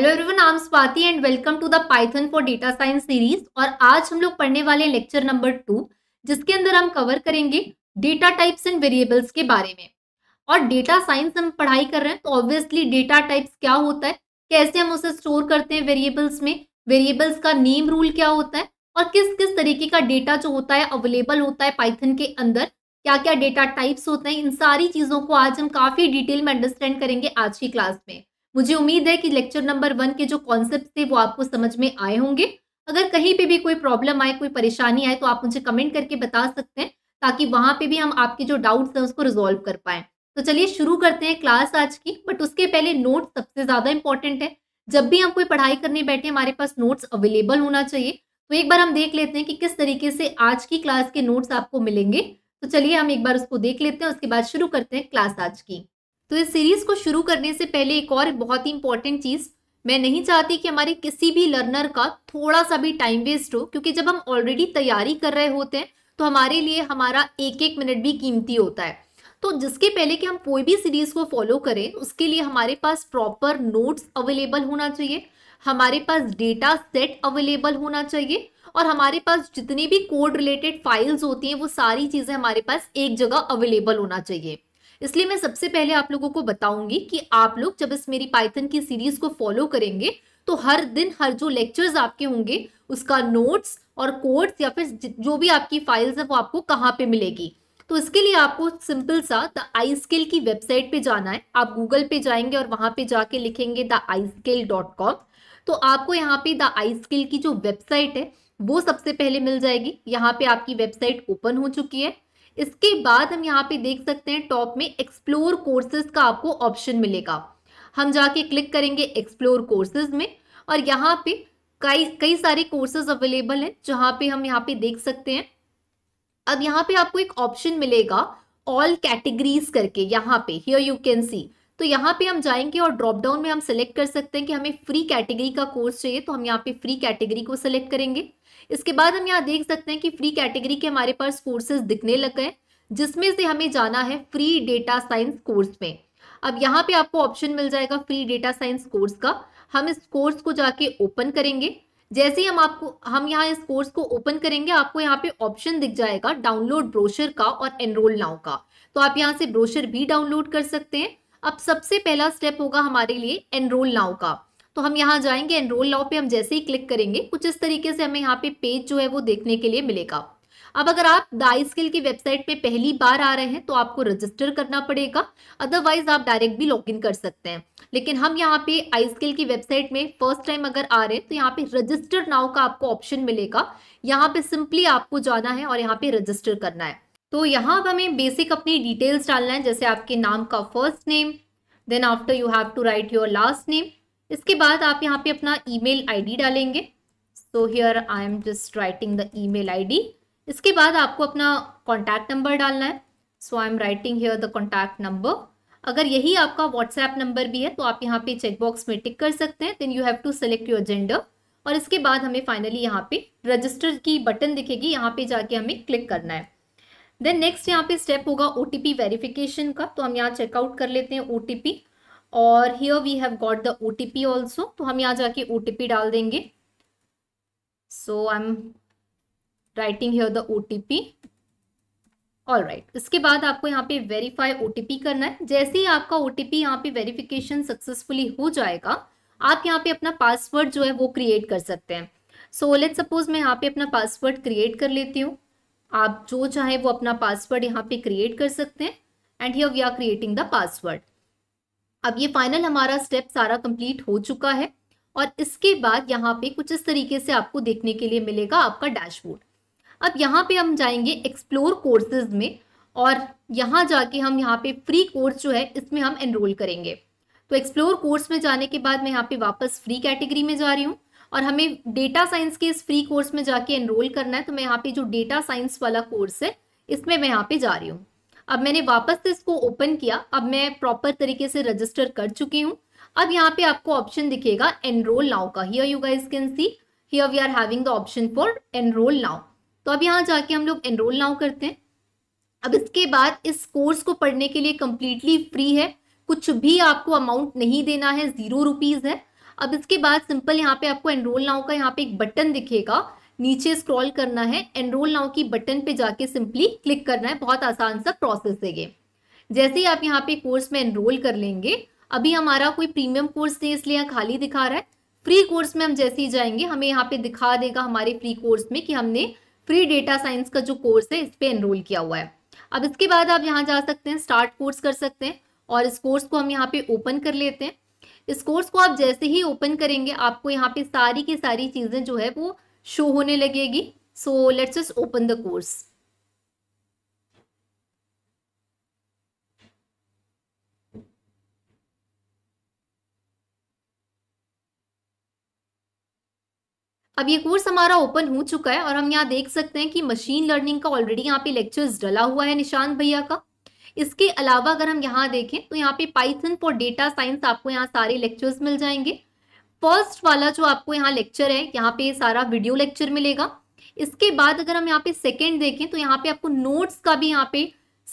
Hello everyone am Swati and welcome to the python for data science series और आज हम लोग पढ़ने वाले लेक्चर नंबर टू जिसके अंदर हम कवर करेंगे डेटा टाइप्स एंड वेरिएबल्स के बारे में और डेटा साइंस हम पढ़ाई कर रहे हैं तो ऑब्वियसली डेटा टाइप्स क्या होता है कैसे हम उसे स्टोर करते हैं वेरिएबल्स में वेरिएबल्स का नेम रूल क्या होता है और किस किस तरीके का डेटा जो होता है अवेलेबल होता है पाइथन के अंदर क्या क्या डेटा टाइप्स होते हैं इन सारी चीज़ों को आज हम काफ़ी डिटेल में अंडरस्टैंड करेंगे आज की क्लास में मुझे उम्मीद है कि लेक्चर नंबर वन के जो कॉन्सेप्ट थे वो आपको समझ में आए होंगे अगर कहीं पे भी कोई प्रॉब्लम आए कोई परेशानी आए तो आप मुझे कमेंट करके बता सकते हैं ताकि वहाँ पे भी हम आपके जो डाउट्स हैं उसको रिजोल्व कर पाएँ तो चलिए शुरू करते हैं क्लास आज की बट उसके पहले नोट सबसे ज़्यादा इंपॉर्टेंट है जब भी हम कोई पढ़ाई करने बैठे हमारे पास नोट्स अवेलेबल होना चाहिए तो एक बार हम देख लेते हैं कि किस तरीके से आज की क्लास के नोट्स आपको मिलेंगे तो चलिए हम एक बार उसको देख लेते हैं उसके बाद शुरू करते हैं क्लास आज की तो इस सीरीज़ को शुरू करने से पहले एक और बहुत ही इंपॉर्टेंट चीज़ मैं नहीं चाहती कि हमारे किसी भी लर्नर का थोड़ा सा भी टाइम वेस्ट हो क्योंकि जब हम ऑलरेडी तैयारी कर रहे होते हैं तो हमारे लिए हमारा एक एक मिनट भी कीमती होता है तो जिसके पहले कि हम कोई भी सीरीज़ को फॉलो करें उसके लिए हमारे पास प्रॉपर नोट्स अवेलेबल होना चाहिए हमारे पास डेटा सेट अवेलेबल होना चाहिए और हमारे पास जितनी भी कोड रिलेटेड फाइल्स होती हैं वो सारी चीज़ें हमारे पास एक जगह अवेलेबल होना चाहिए इसलिए मैं सबसे पहले आप लोगों को बताऊंगी कि आप लोग जब इस मेरी पाइथन की सीरीज को फॉलो करेंगे तो हर दिन हर जो लेक्चर्स आपके होंगे उसका नोट्स और कोड्स या फिर जो भी आपकी फाइल्स है वो आपको कहाँ पे मिलेगी तो इसके लिए आपको सिंपल सा द आई स्किल की वेबसाइट पे जाना है आप गूगल पे जाएंगे और वहां पे जाके लिखेंगे the I skill dot com तो आपको यहाँ पे द आई स्किल की जो वेबसाइट है वो सबसे पहले मिल जाएगी यहाँ पे आपकी वेबसाइट ओपन हो चुकी है इसके बाद हम यहाँ पे देख सकते हैं टॉप में एक्सप्लोर कोर्सेज का आपको ऑप्शन मिलेगा हम जाके क्लिक करेंगे एक्सप्लोर कोर्सेज में और यहाँ पे कई कई सारे कोर्सेज अवेलेबल हैं जहाँ पे हम यहाँ पे देख सकते हैं अब यहाँ पे आपको एक ऑप्शन मिलेगा ऑल कैटेगरीज करके यहाँ पे हियर यू कैन सी तो यहाँ पे हम जाएंगे और ड्रॉप डाउन में हम सेलेक्ट कर सकते हैं कि हमें फ्री कैटेगरी का कोर्स चाहिए तो हम यहाँ पे फ्री कैटेगरी को सिलेक्ट करेंगे इसके बाद हम यहाँ देख सकते हैं कि फ्री कैटेगरी के हमारे पास कोर्सेज दिखने लग गए जिसमें से हमें जाना है फ्री डेटा साइंस कोर्स में अब यहाँ पे आपको ऑप्शन मिल जाएगा फ्री डेटा साइंस कोर्स का हम इस कोर्स को जाके ओपन करेंगे जैसे ही हम आपको हम यहाँ इस कोर्स को ओपन करेंगे आपको यहाँ पे ऑप्शन दिख जाएगा डाउनलोड ब्रोशर का और एनरोल नाउ का तो आप यहाँ से ब्रोशर भी डाउनलोड कर सकते हैं अब सबसे पहला स्टेप होगा हमारे लिए एनरोल नाउ का तो हम यहाँ जाएंगे एनरोल लॉ पे हम जैसे ही क्लिक करेंगे कुछ इस तरीके से हमें यहाँ पे पेज जो है वो देखने के लिए मिलेगा अब अगर आप दाई स्किल की वेबसाइट पे पहली बार आ रहे हैं तो आपको रजिस्टर करना पड़ेगा अदरवाइज आप डायरेक्ट भी लॉगिन कर सकते हैं लेकिन हम यहाँ पे आई स्किल की वेबसाइट में फर्स्ट टाइम अगर आ रहे हैं तो यहाँ पे रजिस्टर नाउ का आपको ऑप्शन मिलेगा यहाँ पे सिंपली आपको जाना है और यहाँ पे रजिस्टर करना है तो यहाँ हमें बेसिक अपनी डिटेल्स डालना है जैसे आपके नाम का first name then after you have to write your last name इसके बाद आप यहाँ पे अपना ईमेल आईडी डालेंगे so here I am just writing the email ID इसके बाद आपको अपना कॉन्टैक्ट नंबर डालना है so I am writing here the contact number अगर यही आपका व्हाट्सएप नंबर भी है तो आप यहाँ पे चेकबॉक्स में टिक कर सकते हैं then you have to select your gender और इसके बाद हमें फाइनली यहाँ पे रजिस्टर की बटन दिखेगी यहाँ पे जाके हमें क्लिक करना है देन नेक्स्ट यहाँ पे स्टेप होगा ओ टी वेरिफिकेशन का तो हम यहाँ चेकआउट कर लेते हैं ओ टी और here we have got the O also तो हम यहाँ जाके ओ डाल देंगे so I am writing here the O T P all right इसके बाद आपको यहाँ पे वेरीफाई ओ करना है जैसे ही आपका ओ टी यहाँ पे वेरिफिकेशन सक्सेसफुली हो जाएगा आप यहाँ पे अपना पासवर्ड जो है वो क्रिएट कर सकते हैं सो लेट सपोज मैं यहाँ पे अपना पासवर्ड क्रिएट कर लेती हूँ आप जो चाहे वो अपना पासवर्ड यहाँ पे क्रिएट कर सकते हैं and here we are creating the password अब ये फाइनल हमारा स्टेप सारा कंप्लीट हो चुका है और इसके बाद यहाँ पे कुछ इस तरीके से आपको देखने के लिए मिलेगा आपका डैशबोर्ड अब यहाँ पे हम जाएंगे एक्सप्लोर कोर्सेज में और यहाँ जाके हम यहाँ पे फ्री कोर्स जो है इसमें हम एनरोल करेंगे तो एक्सप्लोर कोर्स में जाने के बाद मैं यहाँ पे वापस फ्री कैटेगरी में जा रही हूँ और हमें डेटा साइंस के इस फ्री कोर्स में जाके एनरोल करना है तो मैं यहाँ पे जो डेटा साइंस वाला कोर्स है इसमें मैं यहाँ पे जा रही हूँ अब मैंने वापस से इसको ओपन किया अब मैं प्रॉपर तरीके से रजिस्टर कर चुकी हूँ अब यहाँ पे आपको ऑप्शन दिखेगा एनरोल नाउ का here you guys can see here we are having the option for enrol now तो अब यहाँ जाके हम लोग एनरोल नाउ करते हैं अब इसके बाद इस कोर्स को पढ़ने के लिए कम्प्लीटली फ्री है कुछ भी आपको अमाउंट नहीं देना है जीरो रुपीज़ है अब इसके बाद सिंपल यहाँ पे आपको एनरोल नाउ का यहाँ पे एक बटन दिखेगा नीचे स्क्रॉल करना है एनरोल नाउ की बटन पे जाके सिंपली क्लिक करना है बहुत आसान सा प्रोसेस है ये जैसे ही आप यहाँ पे कोर्स में एनरोल कर लेंगे अभी हमारा कोई प्रीमियम कोर्स नहीं इसलिए यहाँ खाली दिखा रहा है फ्री कोर्स में हम जैसे ही जाएंगे हमें यहाँ पे दिखा देगा हमारे फ्री कोर्स में कि हमने फ्री डेटा साइंस का जो कोर्स है इस पर एनरोल किया हुआ है अब इसके बाद आप यहाँ जा सकते हैं स्टार्ट कोर्स कर सकते हैं और इस कोर्स को हम यहाँ पे ओपन कर लेते हैं इस कोर्स को आप जैसे ही ओपन करेंगे आपको यहाँ पे सारी की सारी चीज़ें जो है वो शो होने लगेगी so let's just open the course अब ये कोर्स हमारा ओपन हो चुका है और हम यहाँ देख सकते हैं कि मशीन लर्निंग का ऑलरेडी यहाँ पे लेक्चर्स डला हुआ है निशांत भैया का इसके अलावा अगर हम यहाँ देखें तो यहाँ पे पाइथन फॉर डेटा साइंस आपको यहाँ सारे लेक्चर्स मिल जाएंगे फर्स्ट वाला जो आपको यहाँ लेक्चर है यहाँ पे सारा वीडियो लेक्चर मिलेगा इसके बाद अगर हम यहाँ पे सेकेंड देखें तो यहाँ पे आपको नोट्स का भी यहाँ पे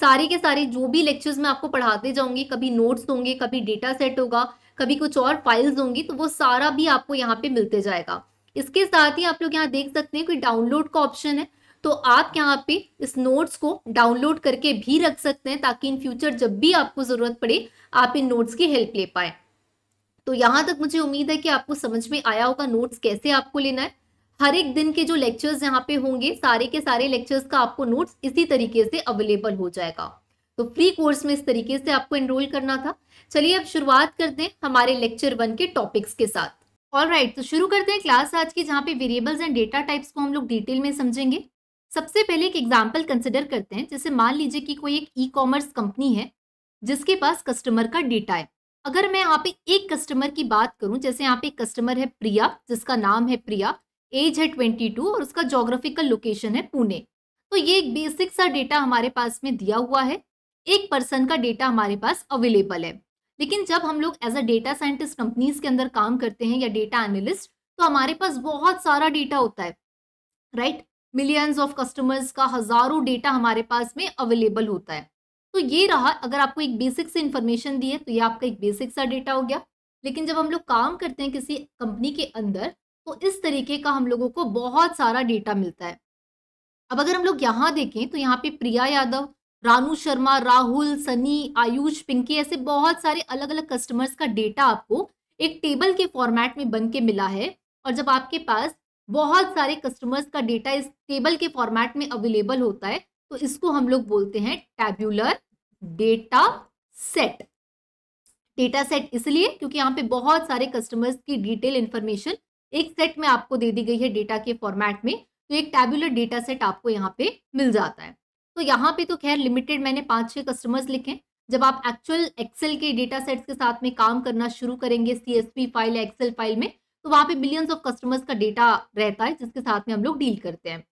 सारे के सारे जो भी लेक्चर्स में आपको पढ़ाते जाऊंगी कभी नोट्स होंगे कभी डेटा सेट होगा कभी कुछ और फाइल्स होंगी तो वो सारा भी आपको यहाँ पे मिलते जाएगा इसके साथ ही आप लोग यहाँ देख सकते हैं कोई डाउनलोड का ऑप्शन है तो आप यहाँ पे इस नोट्स को डाउनलोड करके भी रख सकते हैं ताकि इन फ्यूचर जब भी आपको ज़रूरत पड़े आप इन नोट्स की हेल्प ले पाए तो यहाँ तक मुझे उम्मीद है कि आपको समझ में आया होगा नोट्स कैसे आपको लेना है हर एक दिन के जो लेक्चर्स यहाँ पे होंगे सारे के सारे लेक्चर्स का आपको नोट्स इसी तरीके से अवेलेबल हो जाएगा तो फ्री कोर्स में इस तरीके से आपको एनरोल करना था चलिए अब शुरुआत करते हैं हमारे लेक्चर वन के टॉपिक्स के साथ ऑल राइट right, तो शुरू करते हैं क्लास आज की जहाँ पे वेरिएबल्स एंड डेटा टाइप्स को हम लोग डिटेल में समझेंगे सबसे पहले एक एग्जाम्पल कंसिडर करते हैं जैसे मान लीजिए कि कोई एक ई कॉमर्स कंपनी है जिसके पास कस्टमर का डेटा है अगर मैं यहाँ पे एक कस्टमर की बात करूँ जैसे यहाँ पे एक कस्टमर है प्रिया जिसका नाम है प्रिया एज है ट्वेंटी टू और उसका जोग्राफिकल लोकेशन है पुणे तो ये एक बेसिक सा डेटा हमारे पास में दिया हुआ है एक पर्सन का डेटा हमारे पास अवेलेबल है लेकिन जब हम लोग as a data scientist companies के अंदर काम करते हैं या डेटा एनालिस्ट तो हमारे पास बहुत सारा डेटा होता है राइट मिलियंस ऑफ कस्टमर्स का हजारों डेटा हमारे पास में अवेलेबल होता है तो ये रहा अगर आपको एक बेसिक से इन्फॉर्मेशन दी है तो ये आपका एक बेसिक सा डेटा हो गया लेकिन जब हम लोग काम करते हैं किसी कंपनी के अंदर तो इस तरीके का हम लोगों को बहुत सारा डेटा मिलता है अब अगर हम लोग यहाँ देखें तो यहाँ पे प्रिया यादव रानू शर्मा राहुल सनी आयुष पिंकी ऐसे बहुत सारे अलग अलग कस्टमर्स का डेटा आपको एक टेबल के फॉर्मेट में बन के मिला है और जब आपके पास बहुत सारे कस्टमर्स का डेटा इस टेबल के फॉर्मेट में अवेलेबल होता है तो इसको हम लोग बोलते हैं tabular data set data set इसलिए क्योंकि यहाँ पे बहुत सारे कस्टमर्स की डिटेल इन्फॉर्मेशन एक सेट में आपको दे दी गई है डेटा के फॉर्मेट में तो एक टैब्यूलर डेटा सेट आपको यहाँ पे मिल जाता है तो यहाँ पे तो खैर लिमिटेड मैंने पांच छह कस्टमर्स लिखे जब आप एक्चुअल एक्सेल के डेटा सेट्स के साथ में काम करना शुरू करेंगे सी फाइल या एक्सेल फाइल में तो वहाँ पे बिलियंस ऑफ कस्टमर्स का डेटा रहता है जिसके साथ में हम लोग डील करते हैं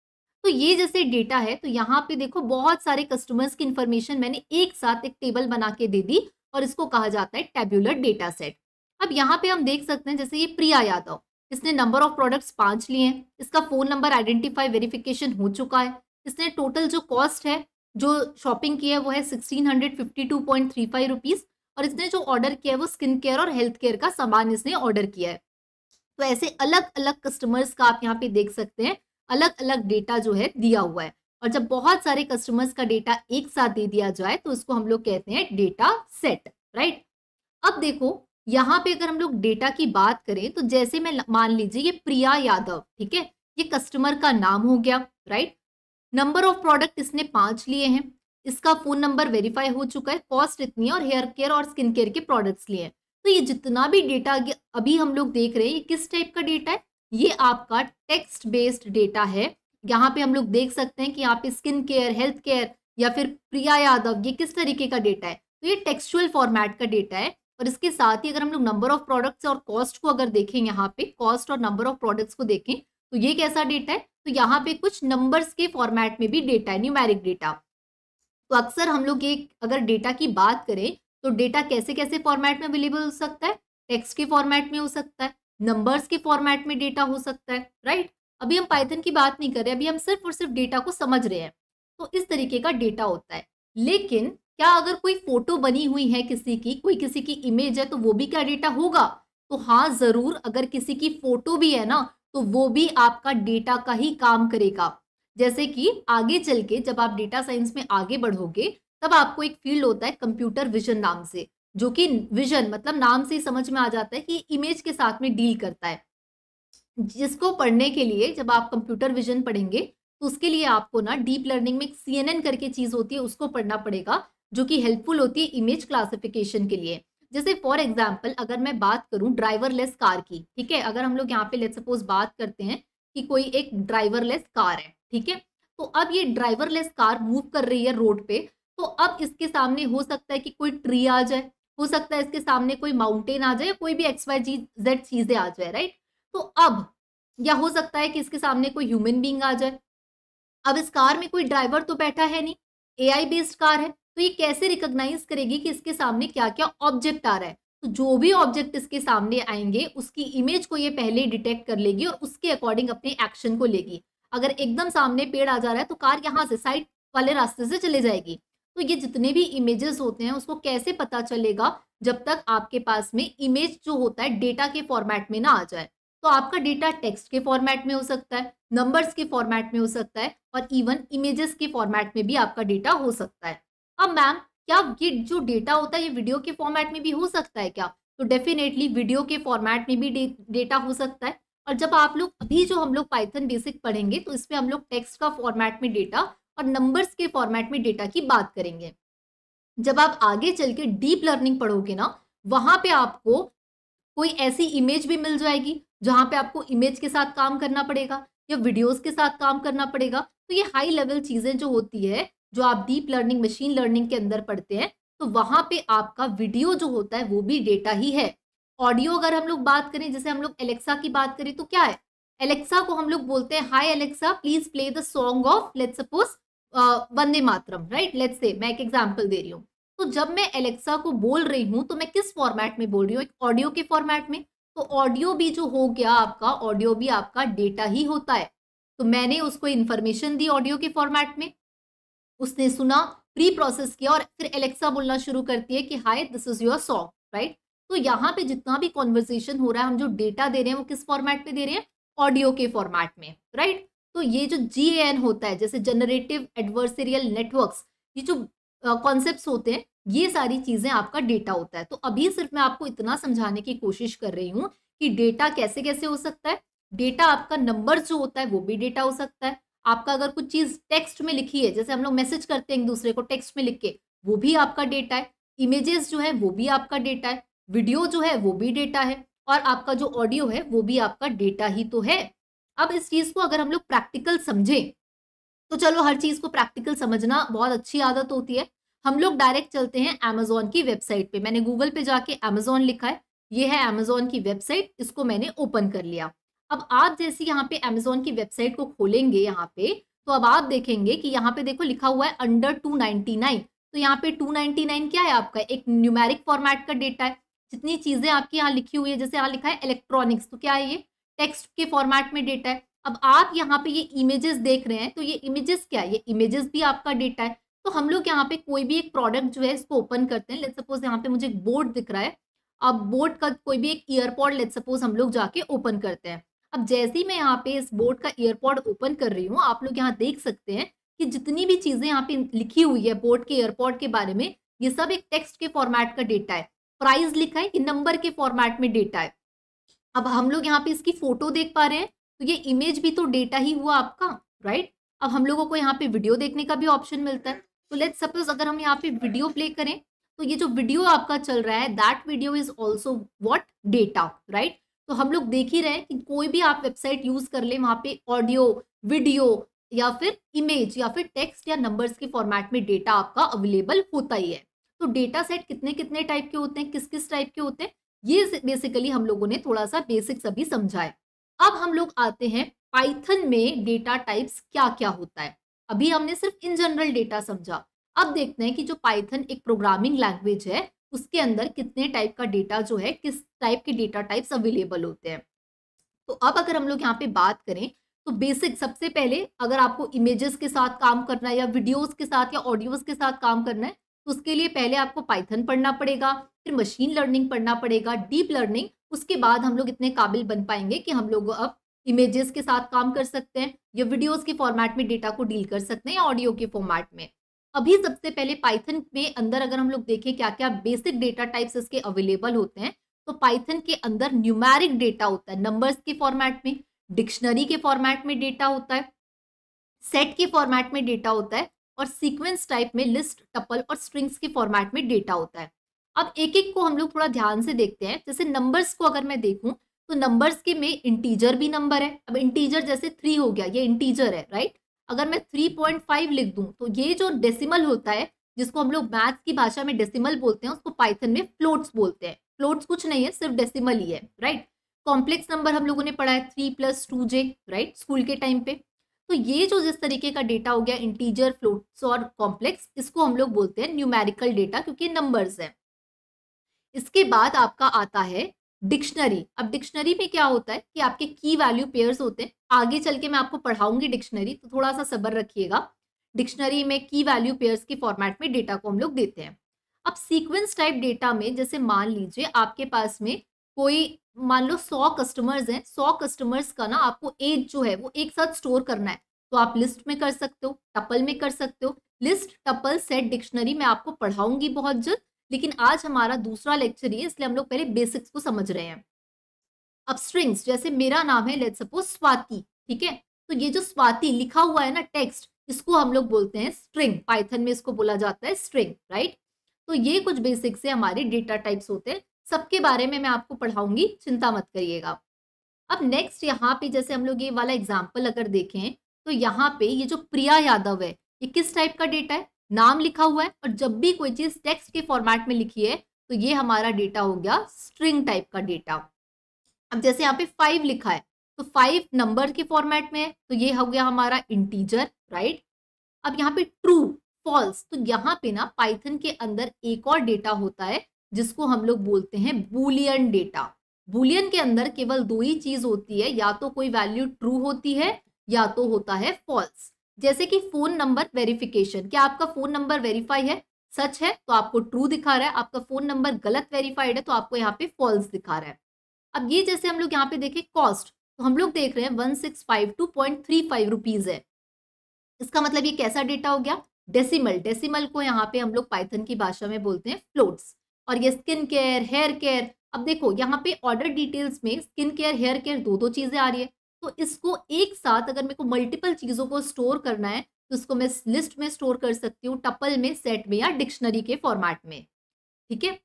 तो ये जैसे डेटा है तो यहाँ पे देखो बहुत सारे कस्टमर्स की इन्फॉर्मेशन मैंने एक साथ एक टेबल बना के दे दी और इसको कहा जाता है टेब्यूलर डेटा सेट अब यहाँ पे हम देख सकते हैं जैसे ये प्रिया यादव इसने नंबर ऑफ प्रोडक्ट्स पाँच लिए हैं इसका फ़ोन नंबर आइडेंटिफाई वेरिफिकेशन हो चुका है इसने टोटल जो कॉस्ट है जो शॉपिंग की है वो है sixteen hundred fifty two point three five rupees और इसने जो ऑर्डर किया है वो स्किन केयर और हेल्थ केयर का सामान इसने ऑर्डर किया है तो ऐसे अलग अलग कस्टमर्स का आप यहाँ पे देख सकते हैं अलग अलग डेटा जो है दिया हुआ है और जब बहुत सारे कस्टमर्स का डेटा एक साथ दे दिया जाए तो उसको हम लोग कहते हैं डेटा सेट राइट अब देखो यहाँ पे अगर हम लोग डेटा की बात करें तो जैसे मैं मान लीजिए ये प्रिया यादव ठीक है ये कस्टमर का नाम हो गया राइट नंबर ऑफ प्रोडक्ट इसने पांच लिए हैं इसका फोन नंबर वेरीफाई हो चुका है कॉस्ट इतनी है और हेयर केयर और स्किन केयर के प्रोडक्ट्स लिए हैं तो ये जितना भी डेटा अभी हम लोग देख रहे हैं ये किस टाइप का डेटा है ये आपका टेक्स्ट बेस्ड डेटा है यहाँ पे हम लोग देख सकते हैं कि यहाँ पे स्किन केयर हेल्थ केयर या फिर प्रिया यादव ये किस तरीके का डेटा है तो ये टेक्सचुअल फॉर्मेट का डेटा है और इसके साथ ही अगर हम लोग नंबर ऑफ प्रोडक्ट्स और कॉस्ट को अगर देखें यहाँ पे कॉस्ट और नंबर ऑफ प्रोडक्ट्स को देखें तो ये कैसा डेटा है तो यहाँ पे कुछ नंबर्स के फॉर्मेट में भी डेटा है न्यूमेरिक डेटा तो अक्सर हम लोग ये अगर डेटा की बात करें तो डेटा कैसे कैसे फॉर्मेट में अवेलेबल हो सकता है टेक्स्ट के फॉर्मेट में हो सकता है नंबर्स के फॉर्मेट में डेटा हो सकता है राइट अभी हम पाइथन की बात नहीं कर रहे अभी हम सिर्फ और सिर्फ डेटा को समझ रहे हैं तो इस तरीके का डेटा होता है लेकिन क्या अगर कोई फोटो बनी हुई है किसी की कोई किसी की इमेज है तो वो भी क्या डेटा होगा तो हाँ जरूर अगर किसी की फोटो भी है ना तो वो भी आपका डेटा का ही काम करेगा जैसे कि आगे चल के जब आप डेटा साइंस में आगे बढ़ोगे तब आपको एक फील्ड होता है कंप्यूटर विजन नाम से जो कि विजन मतलब नाम से ही समझ में आ जाता है कि इमेज के साथ में डील करता है जिसको पढ़ने के लिए जब आप कंप्यूटर विजन पढ़ेंगे तो उसके लिए आपको ना डीप लर्निंग में एक सी करके चीज़ होती है उसको पढ़ना पड़ेगा जो कि हेल्पफुल होती है इमेज क्लासिफिकेशन के लिए जैसे फॉर एग्जाम्पल अगर मैं बात करूँ ड्राइवरलेस कार की ठीक है अगर हम लोग यहाँ पे लेट सपोज बात करते हैं कि कोई एक ड्राइवरलेस कार है ठीक है तो अब ये ड्राइवरलेस कार मूव कर रही है रोड पे तो अब इसके सामने हो सकता है कि कोई ट्री आ जाए हो सकता है इसके सामने कोई माउंटेन आ जाए कोई भी एक्स वाई जी जेड चीजें आ जाए राइट तो अब या हो सकता है कि इसके सामने कोई ह्यूमन बींग आ जाए अब इस कार में कोई ड्राइवर तो बैठा है नहीं एआई बेस्ड कार है तो ये कैसे रिकोगनाइज करेगी कि इसके सामने क्या क्या ऑब्जेक्ट आ रहा है तो जो भी ऑब्जेक्ट इसके सामने आएंगे उसकी इमेज को ये पहले डिटेक्ट कर लेगी और उसके अकॉर्डिंग अपने एक्शन को लेगी अगर एकदम सामने पेड़ आ जा रहा है तो कार यहाँ से साइड वाले रास्ते से चले जाएगी तो ये जितने भी इमेजेस होते हैं उसको कैसे पता चलेगा जब तक आपके पास में इमेज जो होता है डेटा के फॉर्मेट में ना आ जाए तो आपका डेटा टेक्स्ट के फॉर्मेट में हो सकता है नंबर्स के फॉर्मेट में हो सकता है और इवन इमेजेस के फॉर्मेट में भी आपका डेटा हो सकता है अब मैम क्या ये जो डेटा होता है ये वीडियो के फॉर्मेट में भी हो सकता है क्या तो डेफिनेटली वीडियो के फॉर्मेट में भी डेटा हो सकता है और जब आप लोग अभी जो हम लोग पाइथन बेसिक पढ़ेंगे तो इसमें हम लोग टेक्स्ट का फॉर्मेट में डेटा और नंबर्स के फॉर्मेट में डेटा की बात करेंगे जब आप आगे चल के डीप लर्निंग पढ़ोगे ना वहां पे आपको कोई ऐसी इमेज भी मिल जाएगी जहां पे आपको इमेज के साथ काम करना पड़ेगा या वीडियोस के साथ काम करना पड़ेगा तो ये हाई लेवल चीज़ें जो होती है जो आप डीप लर्निंग मशीन लर्निंग के अंदर पढ़ते हैं तो वहां पे आपका वीडियो जो होता है वो भी डेटा ही है ऑडियो अगर हम लोग बात करें जैसे हम लोग एलेक्सा की बात करें तो क्या है एलेक्सा को हम लोग बोलते हैं hi Alexa please play the song of let suppose Vande Mataram right let's say मैं एक एग्जाम्पल दे रही हूँ तो जब मैं एलेक्सा को बोल रही हूँ तो मैं किस फॉर्मेट में बोल रही हूँ एक ऑडियो के फॉर्मेट में तो ऑडियो भी जो हो गया आपका ऑडियो भी आपका डेटा ही होता है तो मैंने उसको इन्फॉर्मेशन दी ऑडियो के फॉर्मेट में उसने सुना प्री प्रोसेस किया और फिर एलेक्सा बोलना शुरू करती है कि hi this is your song right तो यहाँ पे जितना भी कॉन्वर्जेशन हो रहा है हम जो डेटा दे रहे हैं वो किस फॉर्मेट पे दे रहे हैं ऑडियो के फॉर्मेट में राइट तो ये जो जी होता है जैसे जनरेटिव एडवर्सरियल नेटवर्क्स ये जो कॉन्सेप्ट होते हैं ये सारी चीज़ें आपका डेटा होता है तो अभी सिर्फ मैं आपको इतना समझाने की कोशिश कर रही हूँ कि डेटा कैसे कैसे हो सकता है डेटा आपका नंबर जो होता है वो भी डेटा हो सकता है आपका अगर कुछ चीज़ टेक्स्ट में लिखी है जैसे हम लोग मैसेज करते हैं एक दूसरे को टेक्स्ट में लिख के वो भी आपका डेटा है इमेजेस जो है वो भी आपका डेटा है वीडियो जो है वो भी डेटा है और आपका जो ऑडियो है वो भी आपका डेटा ही तो है अब इस चीज को अगर हम लोग प्रैक्टिकल समझें तो चलो हर चीज को प्रैक्टिकल समझना बहुत अच्छी आदत होती है हम लोग डायरेक्ट चलते हैं अमेजोन की वेबसाइट पे मैंने गूगल पे जाके अमेजोन लिखा है ये है अमेजोन की वेबसाइट इसको मैंने ओपन कर लिया अब आप जैसे यहाँ पे अमेजोन की वेबसाइट को खोलेंगे यहाँ पे तो अब आप देखेंगे कि यहाँ पे देखो लिखा हुआ है अंडर टू नाइनटी नाइन तो यहाँ पे टू नाइनटी नाइन क्या है आपका एक न्यूमेरिक फॉर्मेट का डेटा है जितनी चीजें आपकी यहाँ लिखी हुई है जैसे यहाँ लिखा है इलेक्ट्रॉनिक्स तो क्या है ये टेक्स्ट के फॉर्मेट में डेटा है अब आप यहाँ पे ये इमेजेस देख रहे हैं तो ये इमेजेस क्या है ये इमेजेस भी आपका डेटा है तो हम लोग यहाँ पे कोई भी एक प्रोडक्ट जो है इसको ओपन करते हैं लेट सपोज यहाँ पे मुझे एक बोर्ड दिख रहा है अब बोर्ड का कोई भी एक ईयरपॉड लेट सपोज हम लोग जाके ओपन करते हैं अब जैसे ही मैं यहाँ पे इस बोर्ड का ईयरपॉड ओपन कर रही हूँ आप लोग यहाँ देख सकते हैं कि जितनी भी चीज़ें यहाँ पे लिखी हुई है बोर्ड के ईयरपॉड के बारे में ये सब एक टेक्स्ट के फॉर्मेट का डेटा है प्राइस लिखा है कि नंबर के फॉर्मेट में डेटा है अब हम लोग यहाँ पे इसकी फोटो देख पा रहे हैं तो ये इमेज भी तो डेटा ही हुआ आपका राइट अब हम लोगों को यहाँ पे वीडियो देखने का भी ऑप्शन मिलता है तो लेट सपोज अगर हम यहाँ पे वीडियो प्ले करें तो ये जो वीडियो आपका चल रहा है that video is also what data right तो हम लोग देख ही रहे कि कोई भी आप वेबसाइट यूज कर ले वहाँ पे ऑडियो वीडियो या फिर इमेज या फिर टेक्स्ट या नंबर्स के फॉर्मेट में डेटा आपका अवेलेबल होता ही है तो डेटा सेट कितने कितने टाइप के होते हैं किस किस टाइप के होते हैं ये बेसिकली हम लोगों ने थोड़ा सा बेसिक्स अभी है अब हम लोग आते हैं पाइथन में डेटा टाइप्स क्या क्या होता है अभी हमने सिर्फ इन जनरल डेटा समझा अब देखते हैं कि जो पाइथन एक प्रोग्रामिंग लैंग्वेज है उसके अंदर कितने टाइप का डेटा जो है किस टाइप के डेटा टाइप्स अवेलेबल होते हैं तो अब अगर हम लोग यहाँ पे बात करें तो बेसिक सबसे पहले अगर आपको इमेजेस के साथ काम करना है या वीडियोस के साथ या ऑडियोज के साथ काम करना है तो उसके लिए पहले आपको पाइथन पढ़ना पड़ेगा फिर मशीन लर्निंग पढ़ना पड़ेगा डीप लर्निंग उसके बाद हम लोग इतने काबिल बन पाएंगे कि हम लोग अब इमेजेस के साथ काम कर सकते हैं या वीडियोस के फॉर्मेट में डेटा को डील कर सकते हैं या ऑडियो के फॉर्मेट में अभी सबसे पहले पाइथन में अंदर अगर हम लोग देखें क्या क्या बेसिक डेटा टाइप्स इसके अवेलेबल होते हैं तो पाइथन के अंदर न्यूमेरिक डेटा होता है नंबर्स के फॉर्मेट में डिक्शनरी के फॉर्मेट में डेटा होता है सेट के फॉर्मेट में डेटा होता है और सीक्वेंस टाइप में लिस्ट टपल और स्ट्रिंग्स के फॉर्मेट में डेटा होता है अब एक एक को हम लोग थोड़ा ध्यान से देखते हैं जैसे नंबर्स को अगर मैं देखूं तो नंबर्स के में इंटीजर भी नंबर है अब इंटीजर जैसे थ्री हो गया ये इंटीजर है राइट अगर मैं थ्री पॉइंट फाइव लिख दूं तो ये जो डेसिमल होता है जिसको हम लोग मैथ्स की भाषा में डेसिमल बोलते हैं उसको पाइथन में फ्लोट्स बोलते हैं फ्लोट्स कुछ नहीं है सिर्फ डेसिमल ही है राइट कॉम्प्लेक्स नंबर हम लोगों ने पढ़ा है three plus two J right school के टाइम पे तो ये जो जिस तरीके का डेटा हो गया इंटीजर फ्लोट्स और कॉम्प्लेक्स इसको हम लोग बोलते हैं न्यूमेरिकल डेटा क्योंकि नंबर्स है इसके बाद आपका आता है डिक्शनरी अब डिक्शनरी में क्या होता है कि आपके की वैल्यू पेयर्स होते हैं आगे चल के मैं आपको पढ़ाऊंगी डिक्शनरी तो थोड़ा सा सबर रखिएगा डिक्शनरी में की वैल्यू पेयर्स के फॉर्मेट में डेटा को हम लोग देते हैं अब सीक्वेंस टाइप डेटा में जैसे मान लीजिए आपके पास में कोई मान लो सौ कस्टमर्स हैं सौ कस्टमर्स का ना आपको एज जो है वो एक साथ स्टोर करना है तो आप लिस्ट में कर सकते हो टपल में कर सकते हो लिस्ट टपल सेट डिक्शनरी मैं आपको पढ़ाऊंगी बहुत जल्द लेकिन आज हमारा दूसरा लेक्चर ही है इसलिए हम लोग पहले बेसिक्स को समझ रहे हैं अब स्ट्रिंग्स जैसे मेरा नाम है लेट सपोज स्वाति ठीक है तो ये जो स्वाति लिखा हुआ है ना टेक्स्ट इसको हम लोग बोलते हैं स्ट्रिंग पाइथन में इसको बोला जाता है स्ट्रिंग राइट तो ये कुछ बेसिक्स से हमारे डेटा टाइप्स होते हैं सबके बारे में मैं आपको पढ़ाऊंगी चिंता मत करिएगा अब नेक्स्ट यहाँ पे जैसे हम लोग ये वाला एग्जाम्पल अगर देखें तो यहाँ पे ये जो प्रिया यादव है ये किस टाइप का डेटा है नाम लिखा हुआ है और जब भी कोई चीज टेक्स्ट के फॉर्मेट में लिखी है तो ये हमारा डेटा हो गया स्ट्रिंग टाइप का डेटा अब जैसे यहाँ पे फाइव लिखा है तो फाइव नंबर के फॉर्मेट में है तो ये हो गया हमारा इंटीजर राइट अब यहाँ पे ट्रू फॉल्स तो यहाँ पे ना पाइथन के अंदर एक और डेटा होता है जिसको हम लोग बोलते हैं बुलियन डेटा बुलियन के अंदर केवल दो ही चीज होती है या तो कोई वैल्यू ट्रू होती है या तो होता है फॉल्स जैसे कि फोन नंबर वेरिफिकेशन क्या आपका फोन नंबर वेरीफाई है सच है तो आपको ट्रू दिखा रहा है आपका फोन नंबर गलत वेरीफाइड है तो आपको यहाँ पे फॉल्स दिखा रहा है अब ये जैसे हम लोग यहाँ पे देखें कॉस्ट तो हम लोग देख रहे हैं one six five two point three five rupees है इसका मतलब ये कैसा डेटा हो गया डेसिमल डेसिमल को यहाँ पे हम लोग पाइथन की भाषा में बोलते हैं फ्लोट्स और ये स्किन केयर हेयर केयर अब देखो यहाँ पे ऑर्डर डिटेल्स में स्किन केयर हेयर केयर दो दो चीज़ें आ रही है तो इसको एक साथ अगर मेरे को मल्टीपल चीज़ों को स्टोर करना है तो इसको मैं लिस्ट में स्टोर कर सकती हूँ टपल में सेट में या डिक्शनरी के फॉर्मेट में ठीक है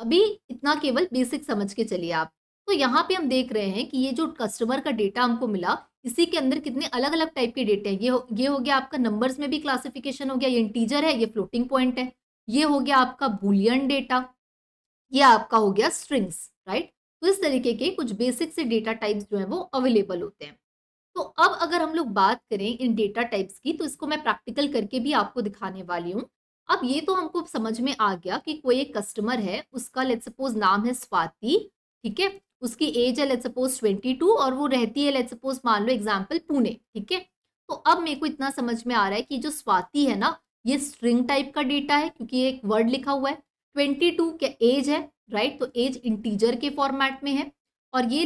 अभी इतना केवल बेसिक समझ के चलिए आप तो यहाँ पे हम देख रहे हैं कि ये जो कस्टमर का डेटा हमको मिला इसी के अंदर कितने अलग अलग टाइप के डेटे हैं ये हो, ये हो गया आपका नंबर्स में भी क्लासिफिकेशन हो गया ये इंटीजर है ये फ्लोटिंग पॉइंट है ये हो गया आपका बुलियन डेटा ये आपका हो गया स्ट्रिंग्स राइट तो इस तरीके के कुछ बेसिक से डेटा टाइप्स जो है वो अवेलेबल होते हैं तो अब अगर हम लोग बात करें इन डेटा टाइप्स की तो इसको मैं प्रैक्टिकल करके भी आपको दिखाने वाली हूँ अब ये तो हमको समझ में आ गया कि कोई एक कस्टमर है उसका लेट सपोज नाम है स्वाति ठीक है उसकी एज है लेट सपोज ट्वेंटी टू और वो रहती है लेट सपोज मान लो एग्जाम्पल पुणे ठीक है तो अब मेरे को इतना समझ में आ रहा है कि जो स्वाति है ना ये स्ट्रिंग टाइप का डेटा है क्योंकि ये एक वर्ड लिखा हुआ है ट्वेंटी टू क्या एज है राइट तो एज इंटीजर के फॉर्मेट में है और ये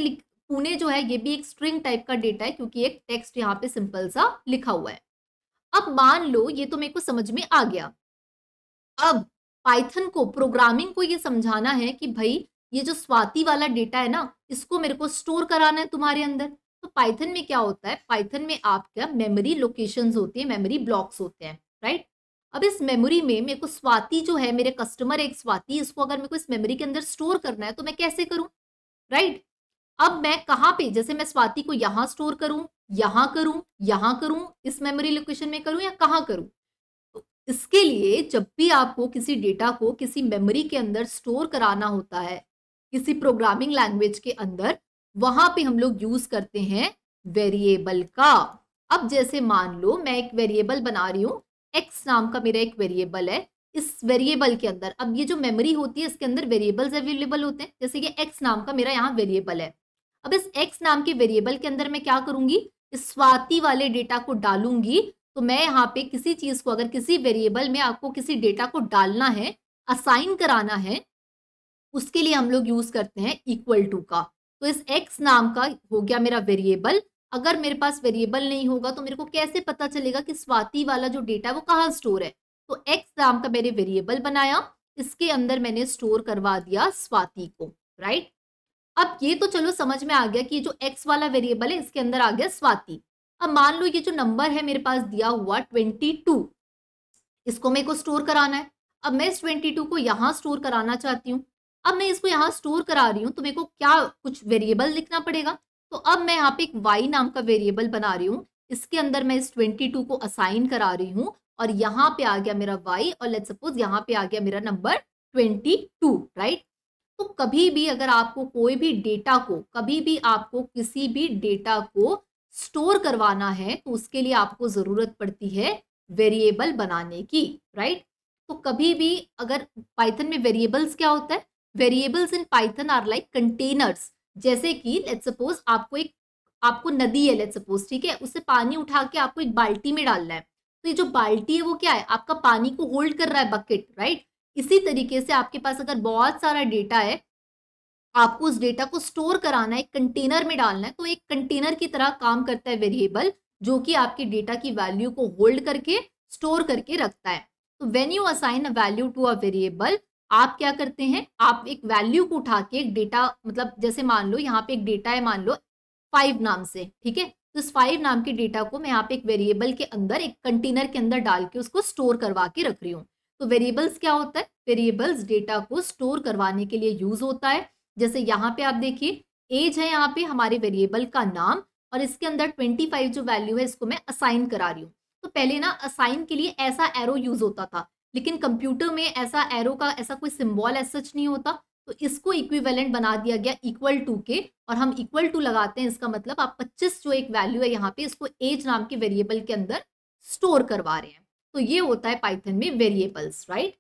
पुणे जो है ये भी एक स्ट्रिंग टाइप का डेटा है क्योंकि एक टेक्स्ट यहाँ पे सिंपल सा लिखा हुआ है अब मान लो ये तो मेरे को समझ में आ गया अब पाइथन को प्रोग्रामिंग को ये समझाना है कि भाई ये जो स्वाति वाला डेटा है ना इसको मेरे को स्टोर कराना है तुम्हारे अंदर तो पाइथन में क्या होता है पाइथन में आपका मेमोरी लोकेशन होती है मेमोरी ब्लॉक्स होते हैं राइट अब इस मेमोरी में मेरे को स्वाति जो है मेरे कस्टमर एक स्वाति इसको अगर मेरे को इस मेमोरी के अंदर स्टोर करना है तो मैं कैसे करूं राइट right? अब मैं कहाँ पे जैसे मैं स्वाति को यहाँ स्टोर करूं यहाँ करूं यहाँ करूं इस मेमोरी लोकेशन में करूं या कहाँ करूं तो इसके लिए जब भी आपको किसी डेटा को किसी मेमोरी के अंदर स्टोर कराना होता है किसी प्रोग्रामिंग लैंग्वेज के अंदर वहां पे हम लोग यूज करते हैं वेरिएबल का अब जैसे मान लो मैं एक वेरिएबल बना रही हूँ एक्स नाम का मेरा एक वेरिएबल है इस वेरिएबल के अंदर अब ये जो मेमोरी होती है इसके अंदर वेरिएबल्स अवेलेबल होते हैं जैसे कि एक्स नाम का मेरा यहाँ वेरिएबल है अब इस एक्स नाम के वेरिएबल के अंदर मैं क्या करूंगी इस स्वाति वाले डेटा को डालूंगी तो मैं यहाँ पे किसी चीज़ को अगर किसी वेरिएबल में आपको किसी डेटा को डालना है असाइन कराना है उसके लिए हम लोग यूज़ करते हैं इक्वल टू का तो इस एक्स नाम का हो गया मेरा वेरिएबल अगर मेरे पास वेरिएबल नहीं होगा तो मेरे को कैसे पता चलेगा कि स्वाति वाला जो डेटा है वो कहाँ स्टोर है तो एक्स नाम का मैंने वेरिएबल बनाया इसके अंदर मैंने स्टोर करवा दिया स्वाति को राइट अब ये तो चलो समझ में आ गया कि जो एक्स वाला वेरिएबल है इसके अंदर आ गया स्वाति अब मान लो ये जो नंबर है मेरे पास दिया हुआ ट्वेंटी टू इसको मेरे को स्टोर कराना है अब मैं इस ट्वेंटी टू को यहाँ स्टोर कराना चाहती हूँ अब मैं इसको यहाँ स्टोर करा रही हूँ तो मेरे को क्या कुछ वेरिएबल लिखना पड़ेगा तो अब मैं यहाँ पे एक y नाम का वेरिएबल बना रही हूँ इसके अंदर मैं इस ट्वेंटी टू को असाइन करा रही हूँ और यहाँ पे आ गया मेरा y और लेट सपोज यहाँ पे आ गया मेरा नंबर टू राइट तो कभी भी अगर आपको कोई भी डेटा को कभी भी आपको किसी भी डेटा को स्टोर करवाना है तो उसके लिए आपको ज़रूरत पड़ती है वेरिएबल बनाने की राइट तो कभी भी अगर पाइथन में वेरिएबल्स क्या होता है variables in Python are like containers जैसे कि लेट सपोज आपको एक आपको नदी है लेट सपोज ठीक है उससे पानी उठा के आपको एक बाल्टी में डालना है तो ये जो बाल्टी है वो क्या है आपका पानी को होल्ड कर रहा है बकेट राइट इसी तरीके से आपके पास अगर बहुत सारा डेटा है आपको उस डेटा को स्टोर कराना है कंटेनर में डालना है तो एक कंटेनर की तरह काम करता है वेरिएबल जो कि आपके डेटा की वैल्यू को होल्ड करके स्टोर करके रखता है तो when you assign a value to a variable आप क्या करते हैं आप एक वैल्यू को उठा के एक डेटा मतलब जैसे मान लो यहाँ पे एक डेटा है मान लो फाइव नाम से ठीक है तो इस फाइव नाम के डेटा को मैं यहाँ पे एक वेरिएबल के अंदर एक कंटेनर के अंदर डाल के उसको स्टोर करवा के रख रही हूँ तो वेरिएबल्स क्या होता है वेरिएबल्स डेटा को स्टोर करवाने के लिए यूज होता है जैसे यहाँ पे आप देखिए एज है यहाँ पे हमारे वेरिएबल का नाम और इसके अंदर ट्वेंटी फाइव जो वैल्यू है इसको मैं असाइन करा रही हूँ तो पहले ना असाइन के लिए ऐसा एरो यूज होता था लेकिन कंप्यूटर में ऐसा एरो का ऐसा कोई सिम्बॉल एस सच नहीं होता तो इसको इक्विवेलेंट बना दिया गया इक्वल टू के और हम इक्वल टू लगाते हैं इसका मतलब आप 25 जो एक वैल्यू है यहाँ पे इसको एज नाम के वेरिएबल के अंदर स्टोर करवा रहे हैं तो ये होता है पाइथन में वेरिएबल्स राइट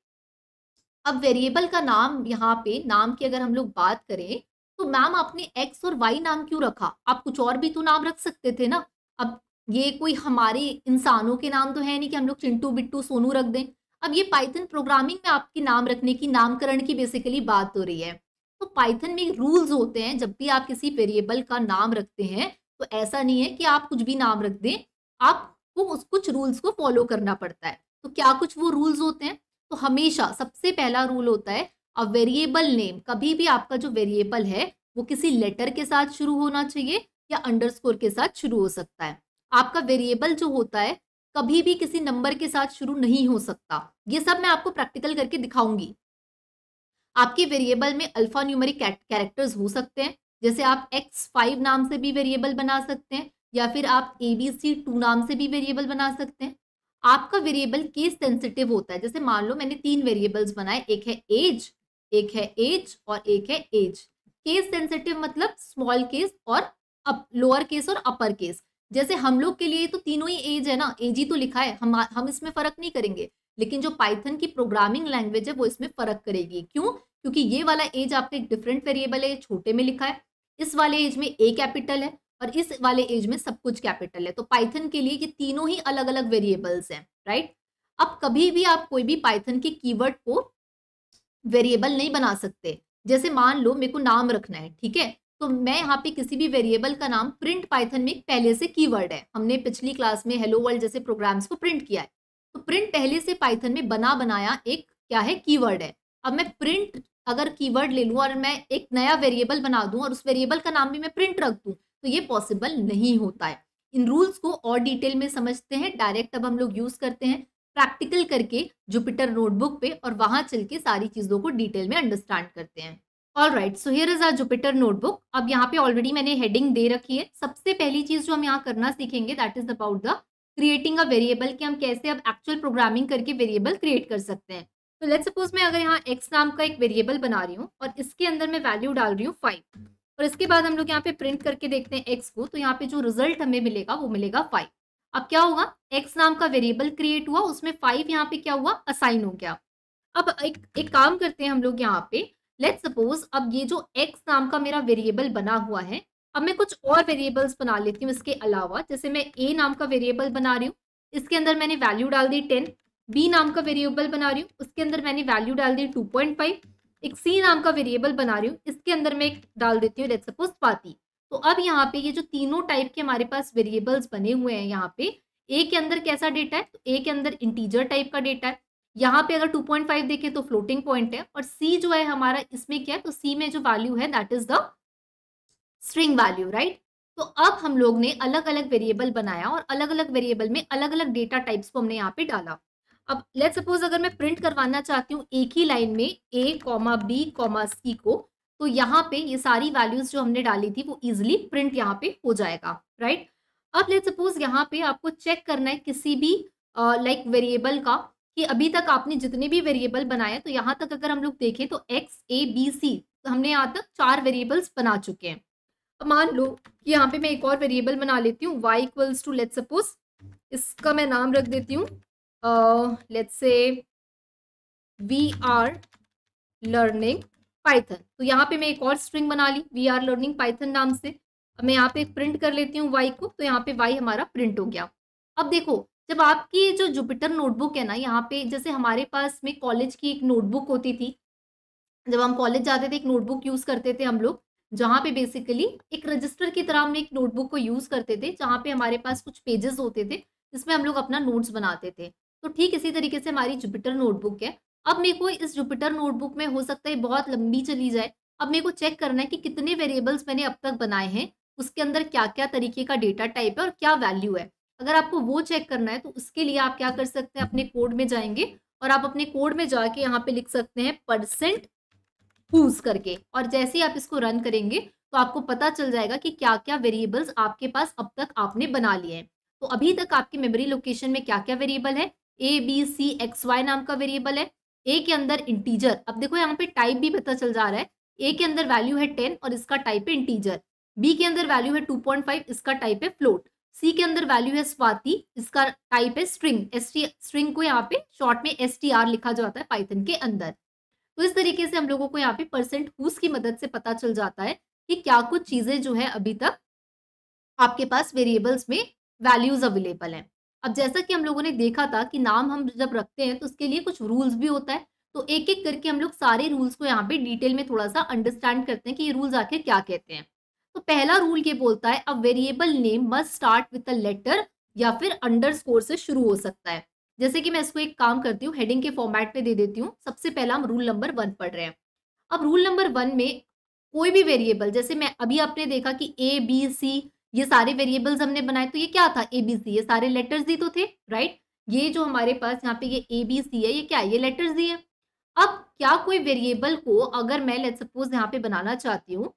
अब वेरिएबल का नाम यहाँ पे नाम की अगर हम लोग बात करें तो मैम आपने एक्स और वाई नाम क्यों रखा आप कुछ और भी तो नाम रख सकते थे ना अब ये कोई हमारे इंसानों के नाम तो है नहीं कि हम लोग चिंटू बिट्टू सोनू रख दें अब ये पाइथन प्रोग्रामिंग में आपके नाम रखने की नामकरण की बेसिकली बात हो रही है तो पाइथन में रूल्स होते हैं जब भी आप किसी वेरिएबल का नाम रखते हैं तो ऐसा नहीं है कि आप कुछ भी नाम रख दें आपको उस कुछ रूल्स को फॉलो करना पड़ता है तो क्या कुछ वो रूल्स होते हैं तो हमेशा सबसे पहला रूल होता है अ वेरिएबल नेम कभी भी आपका जो वेरिएबल है वो किसी लेटर के साथ शुरू होना चाहिए या अंडरस्कोर के साथ शुरू हो सकता है आपका वेरिएबल जो होता है कभी भी किसी नंबर के साथ शुरू नहीं हो सकता ये सब मैं आपको प्रैक्टिकल करके दिखाऊंगी आपके वेरिएबल में अल्फा न्यूमरिक कैरेक्टर्स हो सकते हैं जैसे आप एक्स फाइव नाम से भी वेरिएबल बना सकते हैं या फिर आप ए बी सी टू नाम से भी वेरिएबल बना सकते हैं आपका वेरिएबल केस सेंसिटिव होता है जैसे मान लो मैंने तीन वेरिएबल्स बनाए एक है एज एक है एज और एक है एज केस सेंसिटिव मतलब स्मॉल केस और अप लोअर केस और अपर केस जैसे हम लोग के लिए तो तीनों ही एज है ना एज ही तो लिखा है हम हम इसमें फर्क नहीं करेंगे लेकिन जो पाइथन की प्रोग्रामिंग लैंग्वेज है वो इसमें फर्क करेगी क्यों क्योंकि ये वाला एज आपका एक डिफरेंट वेरिएबल है छोटे में लिखा है इस वाले एज में ए कैपिटल है और इस वाले एज में सब कुछ कैपिटल है तो पाइथन के लिए ये तीनों ही अलग अलग वेरिएबल्स हैं राइट अब कभी भी आप कोई भी पाइथन के कीवर्ड को वेरिएबल नहीं बना सकते जैसे मान लो मेरे को नाम रखना है ठीक है तो मैं यहाँ पे किसी भी वेरिएबल का नाम प्रिंट पाइथन में पहले से कीवर्ड है हमने पिछली क्लास में हेलो वर्ल्ड जैसे प्रोग्राम्स को प्रिंट किया है तो प्रिंट पहले से पाइथन में बना बनाया एक क्या है कीवर्ड है अब मैं प्रिंट अगर कीवर्ड ले लूँ और मैं एक नया वेरिएबल बना दूँ और उस वेरिएबल का नाम भी मैं प्रिंट रख दूँ तो ये पॉसिबल नहीं होता है इन रूल्स को और डिटेल में समझते हैं डायरेक्ट अब हम लोग यूज़ करते हैं प्रैक्टिकल करके जुपिटर नोटबुक पे और वहाँ चल के सारी चीज़ों को डिटेल में अंडरस्टैंड करते हैं all right so here is our Jupyter notebook अब यहाँ पे ऑलरेडी मैंने हेडिंग दे रखी है सबसे पहली चीज जो हम यहाँ करना सीखेंगे that is about the creating a variable कि हम कैसे अब एक्चुअल प्रोग्रामिंग करके वेरिएबल क्रिएट कर सकते हैं तो लेट सपोज मैं अगर यहाँ एक्स नाम का एक वेरिएबल बना रही हूँ और इसके अंदर मैं वैल्यू डाल रही हूँ फाइव और इसके बाद हम लोग यहाँ पे प्रिंट करके देखते हैं एक्स को तो यहाँ पे जो रिजल्ट हमें मिलेगा वो मिलेगा फाइव अब क्या होगा एक्स नाम का वेरिएबल क्रिएट हुआ उसमें फाइव यहाँ पे क्या हुआ असाइन हो गया अब एक एक काम करते हैं हम लोग यहाँ पे लेट सपोज अब ये जो एक्स नाम का मेरा वेरिएबल बना हुआ है अब मैं कुछ और वेरिएबल्स बना लेती हूँ इसके अलावा जैसे मैं ए नाम का वेरिएबल बना रही हूँ इसके अंदर मैंने वैल्यू डाल दी टेन बी नाम का वेरिएबल बना रही हूँ उसके अंदर मैंने वैल्यू डाल दी टू पॉइंट फाइव एक सी नाम का वेरिएबल बना रही हूँ इसके अंदर मैं डाल देती हूँ लेट सपोज स्वाति तो अब यहाँ पे ये जो तीनों टाइप के हमारे पास वेरिएबल्स बने हुए हैं यहाँ पे ए के अंदर कैसा डेटा है तो ए के अंदर इंटीजर टाइप का डेटा है यहाँ पे अगर 2.5 देखें तो फ्लोटिंग पॉइंट है और सी जो है हमारा इसमें क्या है तो सी में जो वैल्यू है that is the string value right तो अब हम लोग ने अलग अलग वेरिएबल बनाया और अलग अलग वेरिएबल में अलग अलग डेटा टाइप्स को हमने यहाँ पे डाला अब लेट सपोज अगर मैं प्रिंट करवाना चाहती हूँ एक ही लाइन में A comma B comma C को तो यहाँ पे ये सारी वैल्यूज जो हमने डाली थी वो इजिली प्रिंट यहाँ पे हो जाएगा राइट अब लेट सपोज यहाँ पे आपको चेक करना है किसी भी लाइक uh, वेरिएबल like का कि अभी तक आपने जितने भी वेरिएबल बनाए तो यहाँ तक अगर हम लोग देखें तो एक्स ए बी सी तो हमने यहाँ तक चार वेरिएबल्स बना चुके हैं अब मान लो कि यहाँ पे मैं एक और वेरिएबल बना लेती हूँ Y equals to let suppose इसका मैं नाम रख देती हूँ लेट से वी आर लर्निंग पाइथन तो यहाँ पे मैं एक और स्ट्रिंग बना ली वी आर लर्निंग पाइथन नाम से अब मैं यहाँ पे प्रिंट कर लेती हूँ वाई को तो यहाँ पे वाई हमारा प्रिंट हो गया अब देखो जब आपकी जो जुपिटर नोटबुक है ना यहाँ पे जैसे हमारे पास में कॉलेज की एक नोटबुक होती थी जब हम कॉलेज जाते थे एक नोटबुक यूज़ करते थे हम लोग जहाँ पे बेसिकली एक रजिस्टर की तरह हम एक नोटबुक को यूज़ करते थे जहाँ पे हमारे पास कुछ पेजेस होते थे जिसमें हम लोग अपना नोट्स बनाते थे तो ठीक इसी तरीके से हमारी जुपिटर नोटबुक है अब मेरे को इस जुपिटर नोटबुक में हो सकता है बहुत लंबी चली जाए अब मेरे को चेक करना है कि कितने वेरिएबल्स मैंने अब तक बनाए हैं उसके अंदर क्या क्या तरीके का डेटा टाइप है और क्या वैल्यू है अगर आपको वो चेक करना है तो उसके लिए आप क्या कर सकते हैं अपने कोड में जाएंगे और आप अपने कोड में जाके यहाँ पे लिख सकते हैं परसेंट पूज करके और जैसे ही आप इसको रन करेंगे तो आपको पता चल जाएगा कि क्या क्या वेरिएबल्स आपके पास अब तक आपने बना लिए हैं तो अभी तक आपकी मेमोरी लोकेशन में क्या क्या वेरिएबल है A B C X Y नाम का वेरिएबल है ए के अंदर इंटीजर अब देखो यहाँ पे टाइप भी पता चल जा रहा है ए के अंदर वैल्यू है टेन और इसका टाइप है इंटीजर बी के अंदर वैल्यू है टू पॉइंट फाइव इसका टाइप है फ्लोट सी के अंदर वैल्यू है स्वाति इसका टाइप है स्ट्रिंग एस टी स्ट्रिंग को यहाँ पे शॉर्ट में एस टी आर लिखा जाता है पाइथन के अंदर तो इस तरीके से हम लोगों को यहाँ पे परसेंट हुस की मदद से पता चल जाता है कि क्या कुछ चीज़ें जो है अभी तक आपके पास वेरिएबल्स में वैल्यूज अवेलेबल हैं अब जैसा कि हम लोगों ने देखा था कि नाम हम जब रखते हैं तो उसके लिए कुछ रूल्स भी होता है तो एक एक करके हम लोग सारे रूल्स को यहाँ पे डिटेल में थोड़ा सा अंडरस्टैंड करते हैं कि ये रूल्स आखिर क्या कहते हैं तो पहला रूल ये बोलता है a variable name must start with a letter या फिर अंडरस्कोर से शुरू हो सकता है जैसे कि मैं इसको एक काम करती हूँ हेडिंग के फॉर्मेट में दे देती हूँ सबसे पहला हम रूल नंबर वन पढ़ रहे हैं अब रूल नंबर वन में कोई भी वेरिएबल जैसे मैं अभी आपने देखा कि ए बी सी ये सारे वेरिएबल्स हमने बनाए तो ये क्या था ए बी सी ये सारे लेटर्स ही तो थे राइट ये जो हमारे पास यहाँ पे ये ए बी सी है ये क्या है ये लेटर्स ही है अब क्या कोई वेरिएबल को अगर मैं लेट सपोज यहाँ पे बनाना चाहती हूँ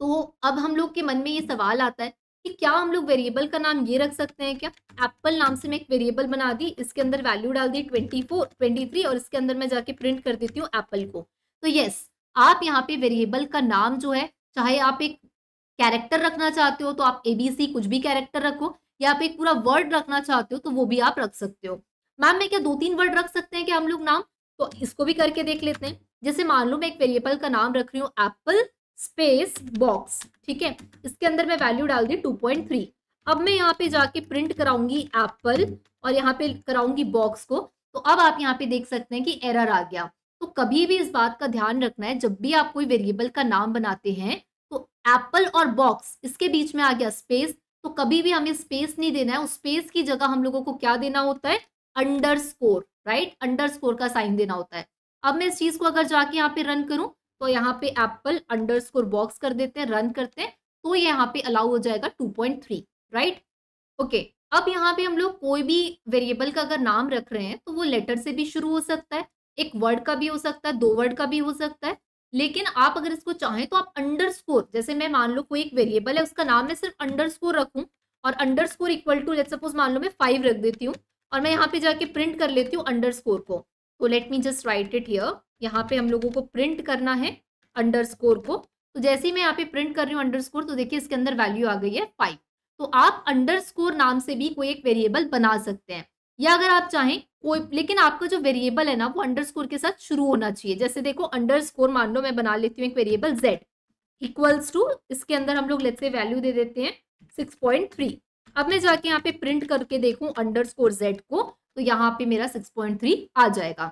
तो अब हम लोग के मन में ये सवाल आता है कि क्या हम लोग वेरिएबल का नाम ये रख सकते हैं क्या एप्पल नाम से मैं एक वेरिएबल बना दी इसके अंदर वैल्यू डाल दी ट्वेंटी फोर ट्वेंटी थ्री और इसके अंदर मैं जाके प्रिंट कर देती हूँ एप्पल को तो यस आप यहाँ पे वेरिएबल का नाम जो है चाहे आप एक कैरेक्टर रखना चाहते हो तो आप ए बी सी कुछ भी कैरेक्टर रखो या आप एक पूरा वर्ड रखना चाहते हो तो वो भी आप रख सकते हो मैम मैं क्या दो तीन वर्ड रख सकते हैं क्या हम लोग नाम तो इसको भी करके देख लेते हैं जैसे मान लो मैं एक वेरिएबल का नाम रख रही हूँ एप्पल स्पेस बॉक्स ठीक है इसके अंदर मैं वैल्यू डाल दी 2.3 अब मैं यहाँ पे जाके प्रिंट कराऊंगी एप्पल और यहाँ पे कराऊंगी बॉक्स को तो अब आप यहाँ पे देख सकते हैं कि एरर आ गया तो कभी भी इस बात का ध्यान रखना है जब भी आप कोई वेरिएबल का नाम बनाते हैं तो एप्पल और बॉक्स इसके बीच में आ गया स्पेस तो कभी भी हमें स्पेस नहीं देना है उस स्पेस की जगह हम लोगों को क्या देना होता है underscore right underscore का साइन देना होता है अब मैं इस चीज को अगर जाके यहाँ पे रन करूँ तो यहाँ पे एप्पल अंडर स्कोर बॉक्स कर देते हैं रन करते हैं तो यहाँ पे अलाउ हो जाएगा two point three right okay अब यहाँ पे हम लोग कोई भी वेरिएबल का अगर नाम रख रहे हैं तो वो लेटर से भी शुरू हो सकता है एक वर्ड का भी हो सकता है दो वर्ड का भी हो सकता है लेकिन आप अगर इसको चाहें तो आप अंडर स्कोर जैसे मैं मान लो कोई एक वेरिएबल है उसका नाम मैं सिर्फ अंडर स्कोर रखूँ और underscore equal to let suppose मान लो मैं फाइव रख देती हूँ और मैं यहाँ पे जाके प्रिंट कर लेती हूँ अंडर स्कोर को तो let me just write it here यहाँ पे हम लोगों को प्रिंट करना है अंडरस्कोर को तो जैसे ही मैं यहाँ पे प्रिंट कर रही हूँ अंडरस्कोर तो देखिए इसके अंदर वैल्यू आ गई है फाइव तो आप अंडरस्कोर नाम से भी कोई एक वेरिएबल बना सकते हैं या अगर आप चाहें कोई लेकिन आपका जो वेरिएबल है ना वो अंडरस्कोर के साथ शुरू होना चाहिए जैसे देखो अंडरस्कोर मान लो मैं बना लेती हूँ एक वेरिएबल z इक्वल्स टू इसके अंदर हम लोग लेते वैल्यू दे देते हैं 6.3 अब मैं जाके यहाँ पे प्रिंट करके देखूँ अंडरस्कोर z को तो यहाँ पे मेरा 6.3 आ जाएगा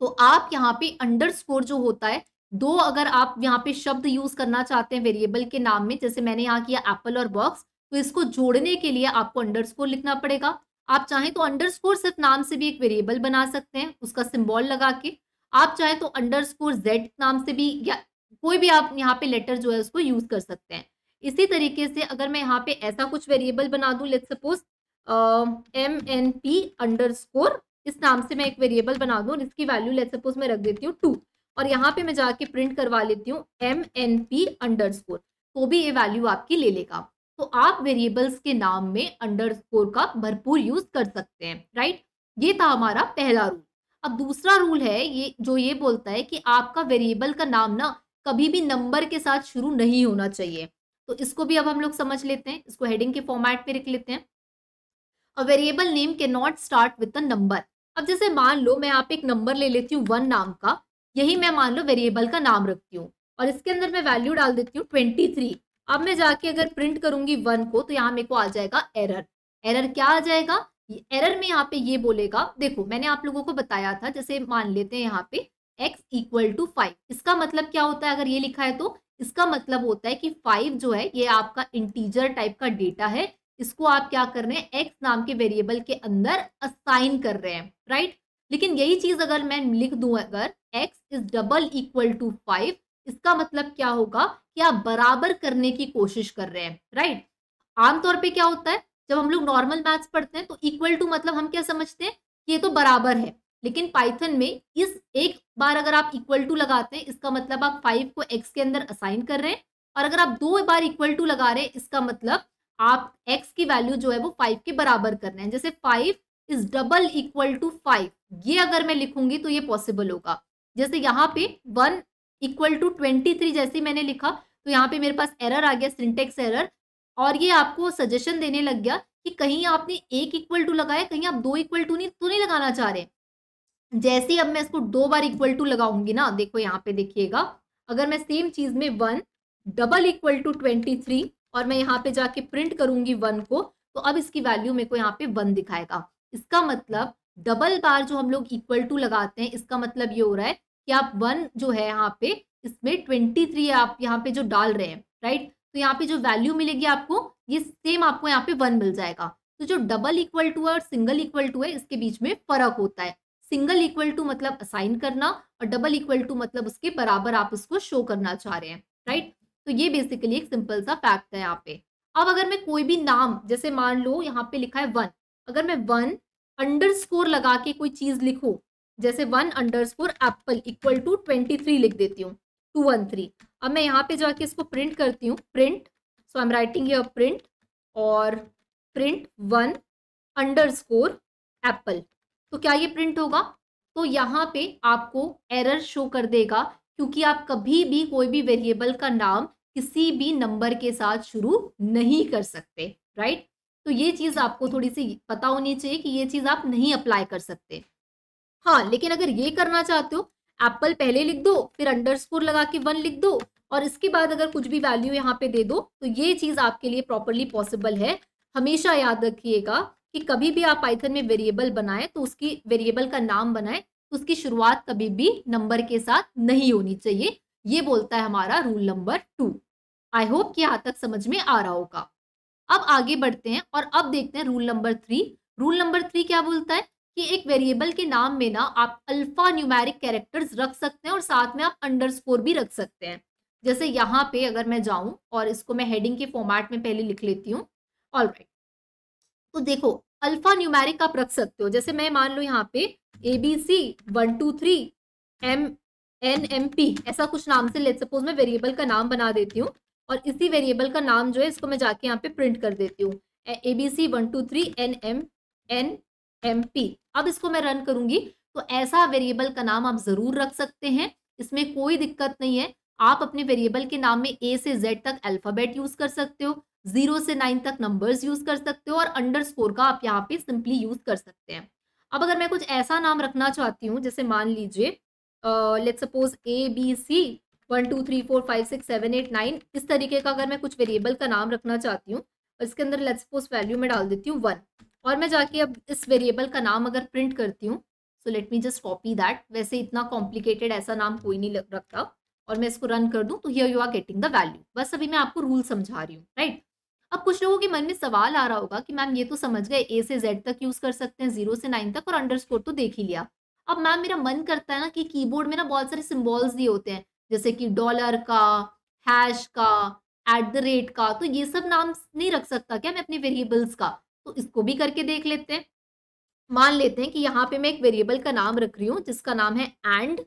तो आप यहाँ पे अंडरस्कोर जो होता है दो अगर आप यहाँ पे शब्द यूज करना चाहते हैं वेरिएबल के नाम में जैसे मैंने यहाँ किया एप्पल और बॉक्स तो इसको जोड़ने के लिए आपको अंडरस्कोर लिखना पड़ेगा आप चाहें तो अंडरस्कोर सिर्फ नाम से भी एक वेरिएबल बना सकते हैं उसका सिम्बॉल लगा के आप चाहें तो अंडरस्कोर जेड नाम से भी या कोई भी आप यहाँ पे लेटर जो है उसको यूज कर सकते हैं इसी तरीके से अगर मैं यहाँ पे ऐसा कुछ वेरिएबल बना दूं let suppose M N P underscore इस नाम से मैं एक वेरिएबल बना दूँ इसकी वैल्यू लेट सपोज मैं रख देती हूँ टू और यहाँ पे मैं जाके प्रिंट करवा लेती हूँ M N P underscore तो भी ये वैल्यू आपकी ले लेगा तो आप वेरिएबल्स के नाम में अंडर स्कोर का भरपूर यूज कर सकते हैं राइट ये था हमारा पहला रूल अब दूसरा रूल है ये जो ये बोलता है कि आपका वेरिएबल का नाम ना कभी भी नंबर के साथ शुरू नहीं होना चाहिए तो इसको भी अब हम लोग समझ लेते हैं इसको हेडिंग के फॉर्मेट में लिख लेते हैं और वेरिएबल नेम के not start with the number अब जैसे मान लो मैं आप एक नंबर ले लेती हूँ वन नाम का यही मैं मान लो वेरिएबल का नाम रखती हूँ और इसके अंदर मैं वैल्यू डाल देती हूँ ट्वेंटी थ्री अब मैं जाके अगर प्रिंट करूंगी वन को तो यहाँ मेरे को आ जाएगा एरर एरर क्या आ जाएगा एरर में यहाँ पे ये बोलेगा देखो मैंने आप लोगों को बताया था जैसे मान लेते हैं यहाँ पे एक्स इक्वल टू फाइव इसका मतलब क्या होता है अगर ये लिखा है तो इसका मतलब होता है कि फाइव जो है ये आपका इंटीजर टाइप का डेटा है इसको आप क्या कर रहे हैं एक्स नाम के वेरिएबल के अंदर असाइन कर रहे हैं राइट लेकिन यही चीज अगर मैं लिख दूं अगर X is double equal to five इसका मतलब क्या होगा कि आप बराबर करने की कोशिश कर रहे हैं राइट आमतौर पर क्या होता है जब हम लोग नॉर्मल मैथ्स पढ़ते हैं तो इक्वल टू मतलब हम क्या समझते हैं कि ये तो बराबर है लेकिन पाइथन में इस एक बार अगर आप इक्वल टू लगाते हैं इसका मतलब आप फाइव को एक्स के अंदर असाइन कर रहे हैं और अगर आप दो बार इक्वल टू लगा रहे हैं इसका मतलब आप x की वैल्यू जो है वो फाइव के बराबर कर रहे हैं जैसे five is double equal to five ये अगर मैं लिखूंगी तो ये पॉसिबल होगा जैसे यहाँ पे one equal to twenty three जैसे मैंने लिखा तो यहाँ पे मेरे पास एरर आ गया सिंटेक्स एरर और ये आपको सजेशन देने लग गया कि कहीं आपने एक इक्वल टू लगाया कहीं आप दो इक्वल टू नहीं तो नहीं लगाना चाह रहे जैसे ही अब मैं इसको दो बार इक्वल टू लगाऊंगी ना देखो यहाँ पे देखिएगा अगर मैं सेम चीज में one double equal to twenty three और मैं यहाँ पे जाके प्रिंट करूंगी वन को तो अब इसकी वैल्यू मेरे को यहाँ पे वन दिखाएगा इसका मतलब डबल बार जो हम लोग इक्वल टू लगाते हैं इसका मतलब ये हो रहा है कि आप वन जो है यहाँ पे इसमें ट्वेंटी थ्री आप यहाँ पे जो डाल रहे हैं राइट तो यहाँ पे जो वैल्यू मिलेगी आपको ये सेम आपको यहाँ पे वन मिल जाएगा तो जो डबल इक्वल टू है और सिंगल इक्वल टू है इसके बीच में फर्क होता है सिंगल इक्वल टू मतलब असाइन करना और डबल इक्वल टू मतलब उसके बराबर आप उसको शो करना चाह रहे हैं राइट तो ये बेसिकली एक सिंपल सा फैक्ट है यहाँ पे अब अगर मैं कोई भी नाम जैसे मान लो यहाँ पे लिखा है वन अगर मैं वन अंडर लगा के कोई चीज़ लिखूँ जैसे one underscore apple equal to twenty three लिख देती हूँ टू वन थ्री अब मैं यहाँ पे जाके इसको प्रिंट करती हूँ print so I am writing your print और print one underscore apple तो क्या ये प्रिंट होगा तो यहाँ पे आपको एरर शो कर देगा क्योंकि आप कभी भी कोई भी वेरिएबल का नाम किसी भी नंबर के साथ शुरू नहीं कर सकते राइट तो ये चीज़ आपको थोड़ी सी पता होनी चाहिए कि ये चीज़ आप नहीं अप्लाई कर सकते हाँ लेकिन अगर ये करना चाहते हो एप्पल पहले लिख दो फिर अंडरस्कोर लगा के वन लिख दो और इसके बाद अगर कुछ भी वैल्यू यहाँ पे दे दो तो ये चीज़ आपके लिए प्रॉपरली पॉसिबल है हमेशा याद रखिएगा कि कभी भी आप पाइथन में वेरिएबल बनाए तो उसकी वेरिएबल का नाम बनाए तो उसकी शुरुआत कभी भी नंबर के साथ नहीं होनी चाहिए ये बोलता है हमारा rule number two I hope कि यहाँ तक समझ में आ रहा होगा अब आगे बढ़ते हैं और अब देखते हैं rule number three rule number three क्या बोलता है कि एक वेरिएबल के नाम में ना आप अल्फा न्यूमेरिक कैरेक्टर्स रख सकते हैं और साथ में आप अंडरस्कोर भी रख सकते हैं जैसे यहाँ पे अगर मैं जाऊँ और इसको मैं हेडिंग के फॉर्मेट में पहले लिख लेती हूँ ऑल राइट तो देखो अल्फा न्यूमेरिक आप रख सकते हो जैसे मैं मान लो यहाँ पे A B C one two three M N M P ऐसा कुछ नाम से लेट सपोज मैं वेरिएबल का नाम बना देती हूँ और इसी वेरिएबल का नाम जो है इसको मैं जाके यहाँ पे प्रिंट कर देती हूँ A B C one two three N M N M P अब इसको मैं रन करूंगी तो ऐसा वेरिएबल का नाम आप ज़रूर रख सकते हैं इसमें कोई दिक्कत नहीं है आप अपने वेरिएबल के नाम में ए से जेड तक अल्फ़ाबेट यूज़ कर सकते हो जीरो से नाइन तक नंबर्स यूज़ कर सकते हो और अंडर स्कोर का आप यहाँ पे सिंपली यूज़ कर सकते हैं अब अगर मैं कुछ ऐसा नाम रखना चाहती हूँ जैसे मान लीजिए let suppose A B C one two three four five six seven eight nine इस तरीके का अगर मैं कुछ वेरिएबल का नाम रखना चाहती हूँ इसके अंदर लेट्स सपोज वैल्यू में डाल देती हूँ वन और मैं जाके अब इस वेरिएबल का नाम अगर प्रिंट करती हूँ so let me just copy that वैसे इतना कॉम्प्लिकेटेड ऐसा नाम कोई नहीं रखता और मैं इसको रन कर दूँ तो here you are getting the value बस अभी मैं आपको रूल समझा रही हूँ राइट अब कुछ लोगों के मन में सवाल आ रहा होगा कि मैम ये तो समझ गए ए से जेड तक यूज़ कर सकते हैं जीरो से नाइन तक और अंडरस्कोर तो देख ही लिया अब मैम मेरा मन करता है ना कि कीबोर्ड में ना बहुत सारे सिम्बॉल्स दिए होते हैं जैसे कि डॉलर का हैश का एट द रेट का तो ये सब नाम नहीं रख सकता क्या मैं अपने वेरिएबल्स का तो इसको भी करके देख लेते हैं मान लेते हैं कि यहाँ पे मैं एक वेरिएबल का नाम रख रही हूँ जिसका नाम है and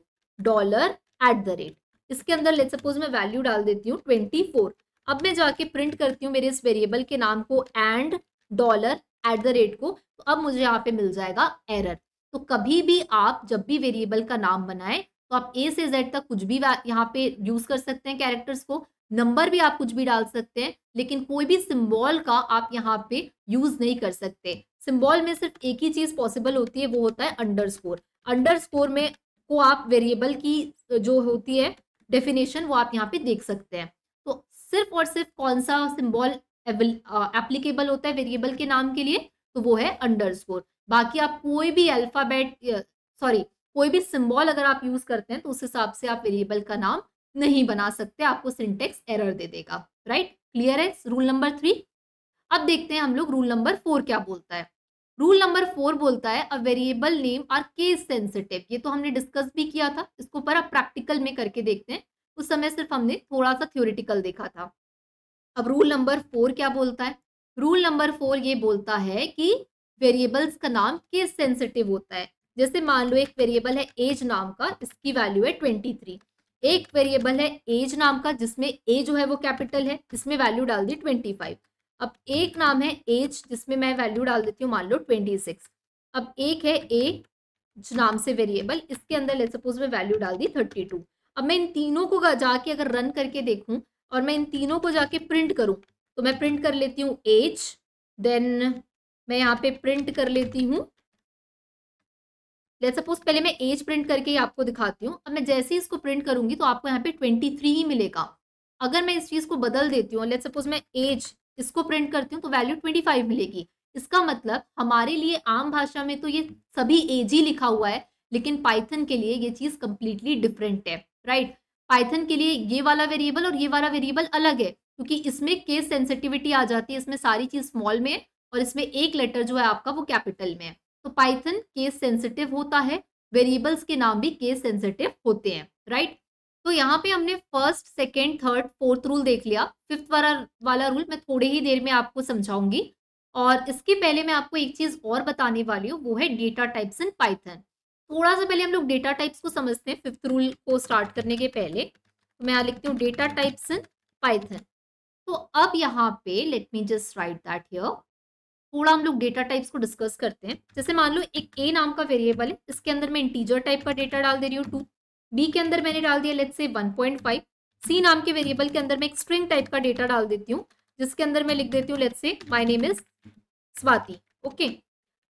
dollar at the rate इसके अंदर लेट सपोज मैं वैल्यू डाल देती हूँ ट्वेंटी फोर अब मैं जाके प्रिंट करती हूँ मेरे इस वेरिएबल के नाम को and dollar at the rate को तो अब मुझे यहाँ पे मिल जाएगा एरर तो कभी भी आप जब भी वेरिएबल का नाम बनाएं तो आप ए से जेड तक कुछ भी यहाँ पे यूज कर सकते हैं कैरेक्टर्स को नंबर भी आप कुछ भी डाल सकते हैं लेकिन कोई भी सिम्बॉल का आप यहाँ पे यूज नहीं कर सकते सिम्बॉल में सिर्फ एक ही चीज पॉसिबल होती है वो होता है अंडरस्कोर अंडरस्कोर में को आप वेरिएबल की जो होती है डेफिनेशन वो आप यहाँ पे देख सकते हैं तो सिर्फ और सिर्फ कौन सा सिम्बॉल एप्लीकेबल होता है वेरिएबल के नाम के लिए तो वो है स्कोर बाकी आप कोई भी अल्फ़ाबेट सॉरी कोई भी सिंबल अगर आप यूज़ करते हैं तो उस हिसाब से आप वेरिएबल का नाम नहीं बना सकते आपको सिंटेक्स एरर दे देगा राइट क्लियर है रूल नंबर थ्री अब देखते हैं हम लोग रूल नंबर फोर क्या बोलता है रूल नंबर फोर बोलता है a variable name are case sensitive ये तो हमने डिस्कस भी किया था इसको पर आप प्रैक्टिकल में करके देखते हैं उस समय सिर्फ हमने थोड़ा सा थ्योरिटिकल देखा था अब रूल नंबर फोर क्या बोलता है रूल नंबर फोर ये बोलता है कि वेरिएबल्स का नाम केस सेंसिटिव होता है जैसे मान लो एक वेरिएबल है एज नाम का इसकी वैल्यू है ट्वेंटी थ्री एक वेरिएबल है एज नाम का जिसमें ए जो है वो कैपिटल है इसमें वैल्यू डाल दी ट्वेंटी फाइव अब एक नाम है एज जिसमें मैं वैल्यू डाल देती हूँ मान लो ट्वेंटी सिक्स अब एक है ए नाम से वेरिएबल इसके अंदर ले सपोज मैं वैल्यू डाल दी थर्टी टू अब मैं इन तीनों को जाके अगर रन करके देखूँ और मैं इन तीनों को जाके प्रिंट करूँ तो मैं प्रिंट कर लेती हूँ एज देन मैं यहाँ पे प्रिंट कर लेती हूँ लेट सपोज पहले मैं एज प्रिंट करके ही आपको दिखाती हूँ अब मैं जैसे ही इसको प्रिंट करूंगी तो आपको यहाँ पे ट्वेंटी थ्री ही मिलेगा अगर मैं इस चीज़ को बदल देती हूँ लेट सपोज मैं एज इसको प्रिंट करती हूँ तो वैल्यू ट्वेंटी फाइव मिलेगी इसका मतलब हमारे लिए आम भाषा में तो ये सभी एज ही लिखा हुआ है लेकिन पाइथन के लिए ये चीज़ कंप्लीटली डिफरेंट है राइट पाइथन के लिए ये वाला वेरिएबल और ये वाला वेरिएबल अलग है क्योंकि इसमें केस सेंसिटिविटी आ जाती है इसमें सारी चीज़ स्मॉल में और इसमें एक लेटर जो है आपका वो कैपिटल में है तो पाइथन केस सेंसिटिव होता है वेरिएबल्स के नाम भी केस सेंसिटिव होते हैं राइट तो यहाँ पे हमने first second third fourth rule देख लिया फिफ्थ वाला वाला रूल मैं थोड़े ही देर में आपको समझाऊंगी और इसके पहले मैं आपको एक चीज़ और बताने वाली हूँ वो है डेटा टाइप्स इन पाइथन थोड़ा सा पहले हम लोग डेटा टाइप्स को समझते हैं फिफ्थ रूल को स्टार्ट करने के पहले तो मैं यहाँ लिखती हूँ डेटा टाइप्स इन पाइथन तो अब यहाँ पे let me just write that here थोड़ा हम लोग डेटा टाइप्स को डिस्कस करते हैं जैसे मान लो एक ए नाम का वेरिएबल है इसके अंदर मैं इंटीजर टाइप का डेटा डाल दे रही हूँ टू बी के अंदर मैंने डाल दिया let's say one point five C नाम के वेरिएबल के अंदर मैं एक स्ट्रिंग टाइप का डेटा डाल देती हूँ जिसके अंदर मैं लिख देती हूँ let's say my name is Swati okay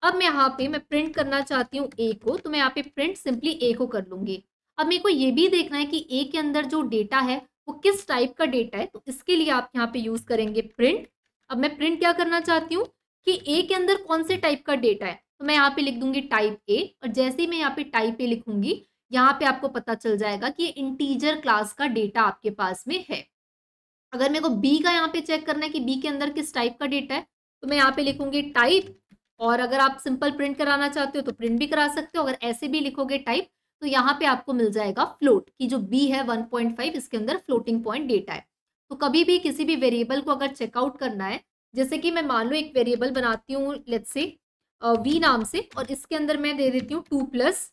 अब मैं यहाँ पे मैं प्रिंट करना चाहती हूँ ए को तो मैं यहाँ पे प्रिंट सिंपली ए को कर लूंगी अब मेरे को ये भी देखना है कि ए के अंदर जो डेटा है वो किस टाइप का डेटा है तो इसके लिए आप यहाँ पे यूज करेंगे प्रिंट अब मैं प्रिंट क्या करना चाहती हूँ कि ए के अंदर कौन से टाइप का डेटा है तो मैं यहाँ पे लिख दूंगी टाइप ए और जैसे ही मैं यहाँ पे टाइप ए लिखूंगी यहाँ पे आपको पता चल जाएगा कि इंटीजर क्लास का डेटा आपके पास में है अगर मेरे को बी का यहाँ पे चेक करना है कि बी के अंदर किस टाइप का डेटा है तो मैं यहाँ पे लिखूंगी टाइप और अगर आप सिंपल प्रिंट कराना चाहते हो तो प्रिंट भी करा सकते हो अगर ऐसे भी लिखोगे टाइप तो यहाँ पे आपको मिल जाएगा फ्लोट की जो बी है 1.5 इसके अंदर फ्लोटिंग पॉइंट डेटा है तो कभी भी किसी भी वेरिएबल को अगर चेकआउट करना है जैसे कि मैं मान लो एक वेरिएबल बनाती हूँ लेट से वी नाम से और इसके अंदर मैं दे देती हूँ टू प्लस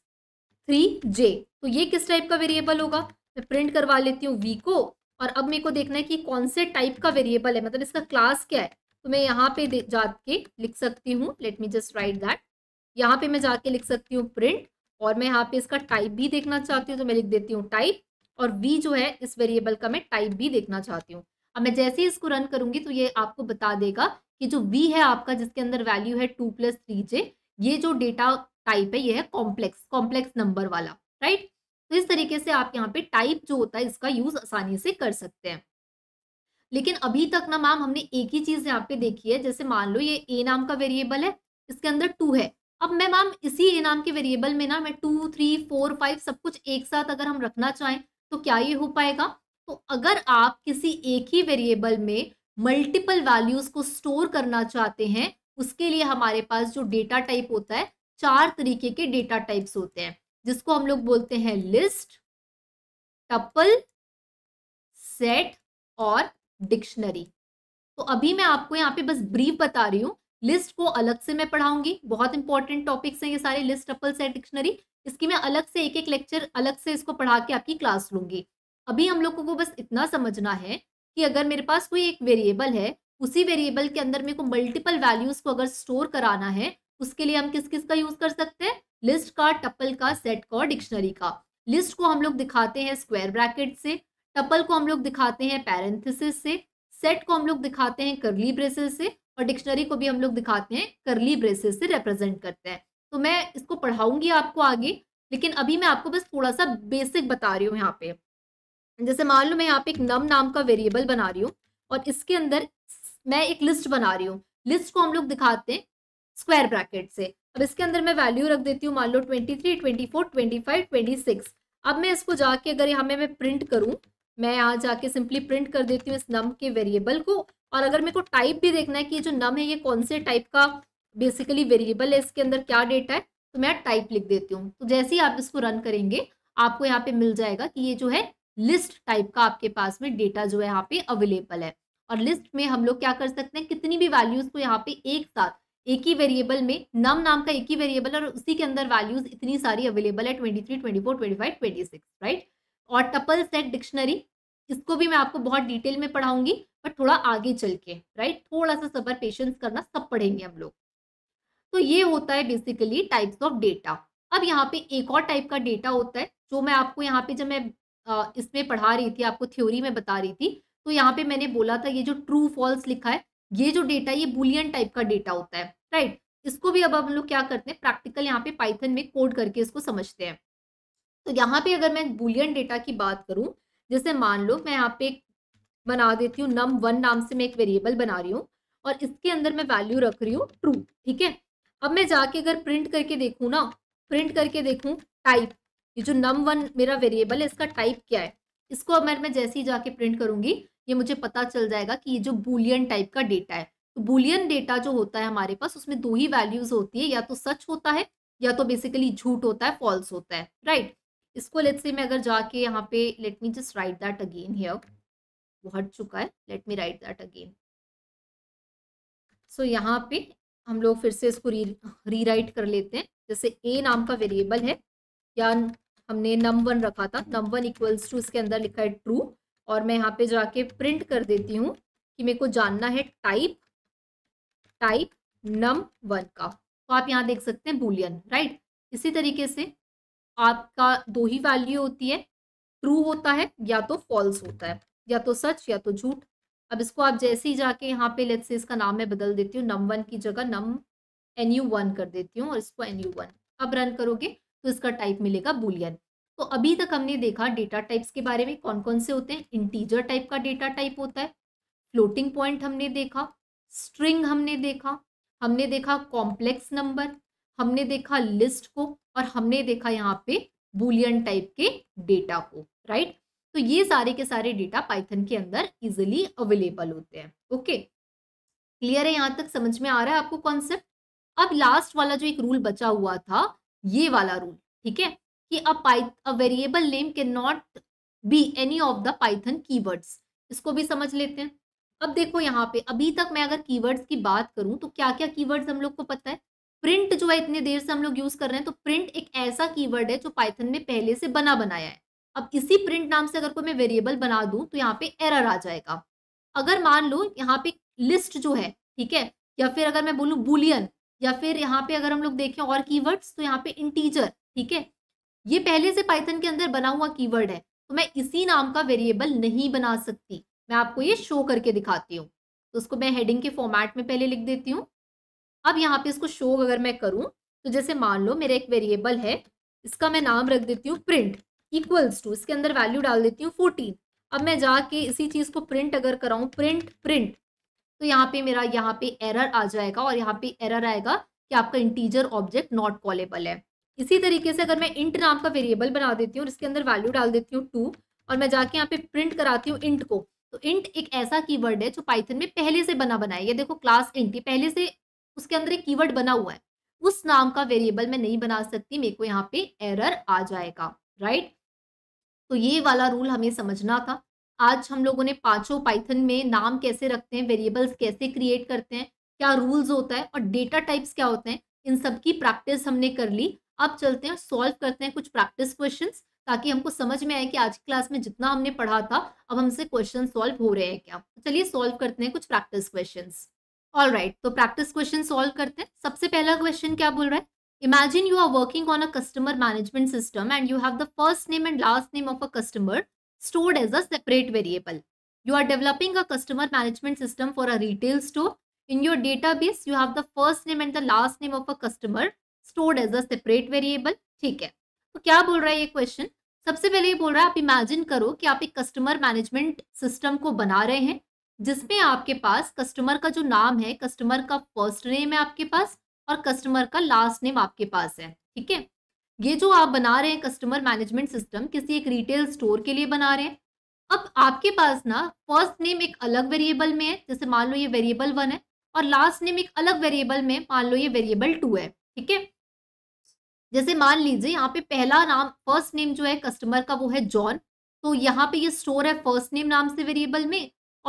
थ्री जे तो ये किस टाइप का वेरिएबल होगा मैं प्रिंट करवा लेती हूँ वी को और अब मेरे को देखना है कि कौन से टाइप का वेरिएबल है मतलब इसका क्लास क्या है तो मैं यहाँ पे जाके लिख सकती हूँ let me just write that यहाँ पे मैं जाके लिख सकती हूँ प्रिंट और मैं यहाँ पे इसका टाइप भी देखना चाहती हूँ तो मैं लिख देती हूँ टाइप और वी जो है इस वेरिएबल का मैं टाइप भी देखना चाहती हूँ अब मैं जैसे ही इसको रन करूंगी तो ये आपको बता देगा कि जो वी है आपका जिसके अंदर वैल्यू है टू प्लस थ्री जे ये जो डेटा टाइप है ये है कॉम्प्लेक्स कॉम्प्लेक्स नंबर वाला राइट तो इस तरीके से आप यहाँ पे टाइप जो होता है इसका यूज आसानी से कर सकते हैं लेकिन अभी तक ना मैम हमने एक ही चीज यहाँ पे देखी है जैसे मान लो ये ए नाम का वेरिएबल है इसके अंदर टू है अब मैं मैम इसी ए नाम के वेरिएबल में ना मैं टू थ्री फोर फाइव सब कुछ एक साथ अगर हम रखना चाहें तो क्या ये हो पाएगा तो अगर आप किसी एक ही वेरिएबल में मल्टीपल वैल्यूज को स्टोर करना चाहते हैं उसके लिए हमारे पास जो डेटा टाइप होता है चार तरीके के डेटा टाइप्स होते हैं जिसको हम लोग बोलते हैं लिस्ट टपल सेट और डिक्शनरी तो अभी मैं आपको यहाँ पे बस ब्रीफ बता रही हूँ लिस्ट को अलग से मैं पढ़ाऊंगी बहुत इंपॉर्टेंट टॉपिक्स हैं ये सारे लिस्ट टपल सेट डिक्शनरी इसकी मैं अलग से एक एक लेक्चर अलग से इसको पढ़ा के आपकी क्लास लूंगी अभी हम लोगों को बस इतना समझना है कि अगर मेरे पास कोई एक वेरिएबल है उसी वेरिएबल के अंदर मेरे को मल्टीपल वैल्यूज को अगर स्टोर कराना है उसके लिए हम किस किस का यूज कर सकते हैं लिस्ट का टपल का सेट का डिक्शनरी का लिस्ट को हम लोग दिखाते हैं स्क्वायर ब्रैकेट से टपल को हम लोग दिखाते हैं पैरेंथिस से सेट को हम लोग दिखाते हैं करली ब्रेसेस से और डिक्शनरी को भी हम लोग दिखाते हैं करली ब्रेसेस से रिप्रेजेंट करते हैं तो मैं इसको पढ़ाऊंगी आपको आगे लेकिन अभी मैं आपको बस थोड़ा सा बेसिक बता रही हूँ यहाँ पे जैसे मान लो मैं यहाँ पे एक नम नाम का वेरिएबल बना रही हूँ और इसके अंदर मैं एक लिस्ट बना रही हूँ लिस्ट को हम लोग दिखाते हैं स्क्वायर ब्रैकेट से अब इसके अंदर मैं वैल्यू रख देती हूँ मान लो twenty three twenty four twenty five twenty six अब मैं इसको जाके अगर यहाँ में मैं प्रिंट करूँ मैं यहाँ जाके सिंपली प्रिंट कर देती हूँ इस नम के वेरिएबल को और अगर मेरे को टाइप भी देखना है कि जो नम है ये कौन से टाइप का बेसिकली वेरिएबल है इसके अंदर क्या डेटा है तो मैं टाइप लिख देती हूँ तो जैसे ही आप इसको रन करेंगे आपको यहाँ पे मिल जाएगा कि ये जो है लिस्ट टाइप का आपके पास में डेटा जो है यहाँ पे अवेलेबल है और लिस्ट में हम लोग क्या कर सकते हैं कितनी भी वैल्यूज को यहाँ पे एक साथ एक ही वेरिएबल में नम नाम का एक ही वेरिएबल और उसी के अंदर वैल्यूज इतनी सारी अवेलेबल है twenty three twenty four twenty five twenty six right और टपल सेट डिक्शनरी इसको भी मैं आपको बहुत डिटेल में पढ़ाऊंगी बट थोड़ा आगे चल के राइट थोड़ा सा सबर पेशेंस करना सब पढ़ेंगे हम लोग तो ये होता है बेसिकली टाइप्स ऑफ डेटा अब यहाँ पे एक और टाइप का डेटा होता है जो मैं आपको यहाँ पे जब मैं इसमें पढ़ा रही थी आपको थ्योरी में बता रही थी तो यहाँ पे मैंने बोला था ये जो ट्रू फॉल्स लिखा है ये जो डेटा ये बुलियन टाइप का डेटा होता है राइट इसको भी अब हम लोग क्या करते हैं प्रैक्टिकल यहाँ पे पाइथन में कोड करके इसको समझते हैं तो यहाँ पे अगर मैं बुलियन डेटा की बात करूँ जैसे मान लो मैं यहाँ पे बना देती हूँ नम वन नाम से मैं एक वेरिएबल बना रही हूँ और इसके अंदर मैं वैल्यू रख रही हूँ ट्रू ठीक है अब मैं जाके अगर प्रिंट करके देखूँ ना प्रिंट करके देखूँ टाइप ये जो नम वन मेरा वेरिएबल है इसका टाइप क्या है इसको अब मैं जैसे ही जाके प्रिंट करूंगी ये मुझे पता चल जाएगा कि ये जो बुलियन टाइप का डेटा है तो बुलियन डेटा जो होता है हमारे पास उसमें दो ही वैल्यूज होती है या तो सच होता है या तो बेसिकली झूठ होता है फॉल्स होता है राइट right? इसको लेट से मैं अगर जाके यहाँ पे let me just write that again here वो हट चुका है let me write that again so यहाँ पे हम लोग फिर से इसको री रीराइट कर लेते हैं जैसे ए नाम का वेरिएबल है या हमने नम वन रखा था नम वन इक्वल्स टू इसके अंदर लिखा है ट्रू और मैं यहाँ पे जाके प्रिंट कर देती हूँ कि मेरे को जानना है टाइप टाइप नम वन का तो आप यहाँ देख सकते हैं बुलियन राइट इसी तरीके से आपका दो ही वैल्यू होती है ट्रू होता है या तो फॉल्स होता है या तो सच या तो झूठ अब इसको आप जैसे ही जाके यहाँ पे लेट्स से इसका नाम मैं बदल देती हूँ नम वन की जगह नम एन यू वन कर देती हूँ और इसको एन यू वन अब रन करोगे तो इसका टाइप मिलेगा बुलियन तो अभी तक हमने देखा डेटा टाइप्स के बारे में कौन कौन से होते हैं इंटीजर टाइप का डेटा टाइप होता है फ्लोटिंग पॉइंट हमने देखा स्ट्रिंग हमने देखा हमने देखा कॉम्प्लेक्स नंबर हमने देखा लिस्ट को और हमने देखा यहाँ पे बुलियन टाइप के डेटा को राइट तो ये सारे के सारे डेटा पाइथन के अंदर इजिली अवेलेबल होते हैं ओके क्लियर है यहाँ तक समझ में आ रहा है आपको कॉन्सेप्ट अब लास्ट वाला जो एक रूल बचा हुआ था ये वाला रूल ठीक है कि अ पाइथ अ वेरिएबल नेम के not be any of the Python keywords इसको भी समझ लेते हैं अब देखो यहाँ पे अभी तक मैं अगर कीवर्ड्स की बात करूँ तो क्या क्या कीवर्ड्स हम लोग को पता है प्रिंट जो है इतने देर से हम लोग यूज कर रहे हैं तो प्रिंट एक ऐसा कीवर्ड है जो पाइथन में पहले से बना बनाया है अब इसी प्रिंट नाम से अगर कोई मैं वेरिएबल बना दूँ तो यहाँ पे एरर आ जाएगा अगर मान लो यहाँ पे लिस्ट जो है ठीक है या फिर अगर मैं बोलूँ बुलियन या फिर यहाँ पे अगर हम लोग देखें और कीवर्ड्स तो यहाँ पे इंटीजर ठीक है ये पहले से पाइथन के अंदर बना हुआ कीवर्ड है तो मैं इसी नाम का वेरिएबल नहीं बना सकती मैं आपको ये शो करके दिखाती हूँ तो उसको मैं हेडिंग के फॉर्मेट में पहले लिख देती हूँ अब यहाँ पे इसको शो अगर मैं करूँ तो जैसे मान लो मेरा एक वेरिएबल है इसका मैं नाम रख देती हूँ प्रिंट इक्वल्स टू इसके अंदर वैल्यू डाल देती हूँ फोर्टीन अब मैं जाके इसी चीज़ को प्रिंट अगर कराऊँ प्रिंट प्रिंट तो यहाँ पे मेरा यहाँ पे एरर आ जाएगा और यहाँ पे एरर आएगा कि आपका इंटीजर ऑब्जेक्ट नॉट कॉलेबल है इसी तरीके से अगर मैं इंट नाम का वेरिएबल बना देती हूँ और इसके अंदर वैल्यू डाल देती हूँ टू और मैं जाके यहाँ पे प्रिंट कराती हूँ इंट को तो इंट एक ऐसा कीवर्ड है जो पाइथन में पहले से बना बना है ये देखो क्लास इंट ये पहले से उसके अंदर एक कीवर्ड बना हुआ है उस नाम का वेरिएबल मैं नहीं बना सकती मेरे को यहाँ पे एरर आ जाएगा राइट तो ये वाला रूल हमें समझना था आज हम लोगों ने पांचों पाइथन में नाम कैसे रखते हैं वेरिएबल्स कैसे क्रिएट करते हैं क्या रूल्स होता है और डेटा टाइप्स क्या होते हैं इन सब की प्रैक्टिस हमने कर ली अब चलते हैं सॉल्व करते हैं कुछ प्रैक्टिस क्वेश्चंस ताकि हमको समझ में आए कि आज क्लास में जितना हमने पढ़ा था अब हमसे क्वेश्चन सॉल्व हो रहे हैं क्या तो चलिए सॉल्व करते हैं कुछ प्रैक्टिस क्वेश्चन ऑल राइट तो प्रैक्टिस क्वेश्चन सॉल्व करते हैं सबसे पहला क्वेश्चन क्या बोल रहा है imagine you are working on a customer management system and you have the first name and last name of a customer stored as a separate variable. You are developing a customer management system for a retail store. In your database, you have the first name and the last name of a customer stored as a separate variable. theek hai to kya bol raha hai ye question सबसे पहले ये बोल रहा है आप imagine करो कि आप एक कस्टमर मैनेजमेंट सिस्टम को बना रहे हैं जिसमें आपके पास कस्टमर का जो नाम है कस्टमर का फर्स्ट नेम है आपके पास और कस्टमर का लास्ट नेम आपके पास है ठीक है ये जो आप बना रहे हैं कस्टमर मैनेजमेंट सिस्टम किसी एक रिटेल स्टोर के लिए बना रहे हैं अब आपके पास ना फर्स्ट नेम एक अलग वेरिएबल में है जैसे मान लो ये वेरिएबल वन है और लास्ट नेम एक अलग वेरिएबल में मान लो ये वेरिएबल टू है ठीक है जैसे मान लीजिए यहाँ पे पहला नाम फर्स्ट नेम जो है कस्टमर का वो है जॉन तो यहाँ पे ये स्टोर है फर्स्ट नेम नाम से वेरिएबल में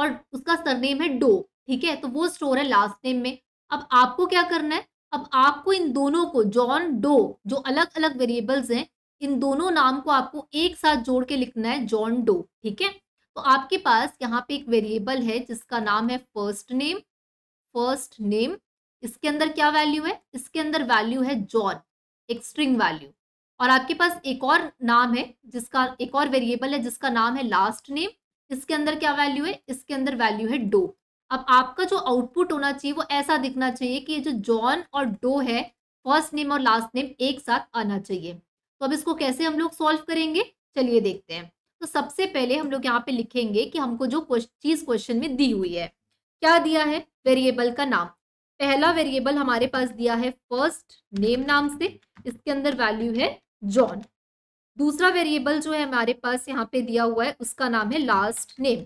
और उसका सरनेम है डो ठीक है तो वो स्टोर है लास्ट नेम में अब आपको क्या करना है अब आपको इन दोनों को जॉन डो जो अलग अलग वेरिएबल्स हैं इन दोनों नाम को आपको एक साथ जोड़ के लिखना है जॉन डो ठीक है तो आपके पास यहाँ पे एक वेरिएबल है जिसका नाम है फर्स्ट नेम फर्स्ट नेम इसके अंदर क्या वैल्यू है इसके अंदर वैल्यू है जॉन एक स्ट्रिंग वैल्यू और आपके पास एक और नाम है जिसका एक और वेरिएबल है जिसका नाम है लास्ट नेम इसके अंदर क्या वैल्यू है इसके अंदर वैल्यू है डो अब आपका जो आउटपुट होना चाहिए वो ऐसा दिखना चाहिए कि ये जो जॉन और डो है फर्स्ट नेम और लास्ट नेम एक साथ आना चाहिए तो अब इसको कैसे हम लोग सॉल्व करेंगे चलिए देखते हैं तो सबसे पहले हम लोग यहाँ पे लिखेंगे कि हमको जो चीज़ क्वेश्चन में दी हुई है क्या दिया है वेरिएबल का नाम पहला वेरिएबल हमारे पास दिया है फर्स्ट नेम नाम से इसके अंदर वैल्यू है जॉन दूसरा वेरिएबल जो है हमारे पास यहाँ पे दिया हुआ है उसका नाम है लास्ट नेम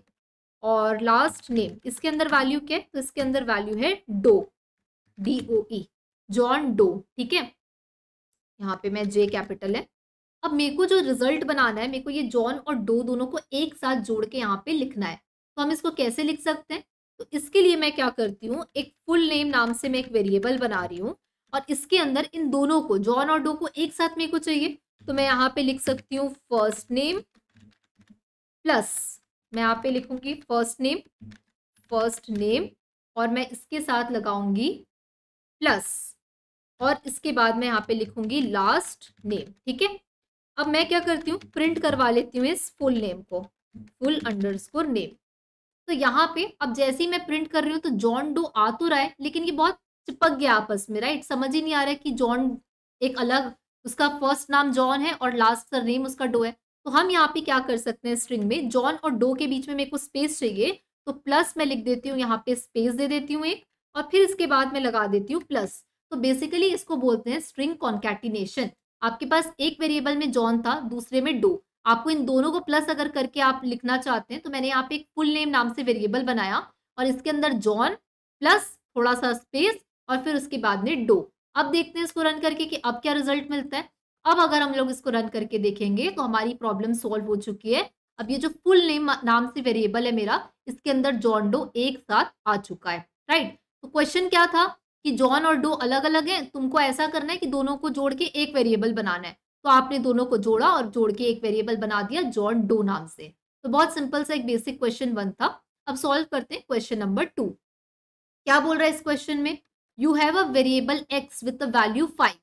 और लास्ट नेम इसके अंदर वैल्यू क्या है तो इसके अंदर वैल्यू है Doe D O E John Doe ठीक है यहाँ पे मैं जे कैपिटल है अब मेरे को जो रिजल्ट बनाना है मेरे को ये जॉन और डो दोनों को एक साथ जोड़ के यहाँ पे लिखना है तो हम इसको कैसे लिख सकते हैं तो इसके लिए मैं क्या करती हूँ एक फुल नेम नाम से मैं एक वेरिएबल बना रही हूँ और इसके अंदर इन दोनों को जॉन और डो को एक साथ मेरे को चाहिए तो मैं यहाँ पे लिख सकती हूँ फर्स्ट नेम प्लस मैं यहाँ पे लिखूंगी फर्स्ट नेम फर्स्ट नेम और मैं इसके साथ लगाऊंगी प्लस और इसके बाद मैं यहाँ पे लिखूंगी लास्ट नेम ठीक है अब मैं क्या करती हूँ प्रिंट करवा लेती हूँ इस फुल नेम को फुल अंडरस्कोर नेम तो यहाँ पे अब जैसे ही मैं प्रिंट कर रही हूँ तो जॉन डो आ तो रहा है लेकिन ये बहुत चिपक गया आपस में राइट समझ ही नहीं आ रहा है कि जॉन एक अलग उसका फर्स्ट नाम जॉन है और लास्ट सर नेम उसका डो है तो हम यहाँ पे क्या कर सकते हैं स्ट्रिंग में जॉन और डो के बीच में मेरे को स्पेस चाहिए तो प्लस मैं लिख देती हूँ यहाँ पे स्पेस दे देती हूँ एक और फिर इसके बाद मैं लगा देती हूँ प्लस तो बेसिकली इसको बोलते हैं स्ट्रिंग कॉन्कैटिनेशन आपके पास एक वेरिएबल में जॉन था दूसरे में डो आपको इन दोनों को प्लस अगर करके आप लिखना चाहते हैं तो मैंने यहाँ पे एक फुल नेम नाम से वेरिएबल बनाया और इसके अंदर जॉन प्लस थोड़ा सा स्पेस और फिर उसके बाद में डो अब देखते हैं इसको रन करके कि अब क्या रिजल्ट मिलता है अब अगर हम लोग इसको रन करके देखेंगे तो हमारी प्रॉब्लम सॉल्व हो चुकी है अब ये जो फुल नेम नाम से वेरिएबल है मेरा इसके अंदर जॉन डो एक साथ आ चुका है राइट तो क्वेश्चन क्या था कि जॉन और डो अलग अलग हैं तुमको ऐसा करना है कि दोनों को जोड़ के एक वेरिएबल बनाना है तो आपने दोनों को जोड़ा और जोड़ के एक वेरिएबल बना दिया जॉन डो नाम से तो बहुत सिंपल सा एक बेसिक क्वेश्चन वन था अब सॉल्व करते हैं क्वेश्चन नंबर टू क्या बोल रहा है इस क्वेश्चन में you have a variable X with the value five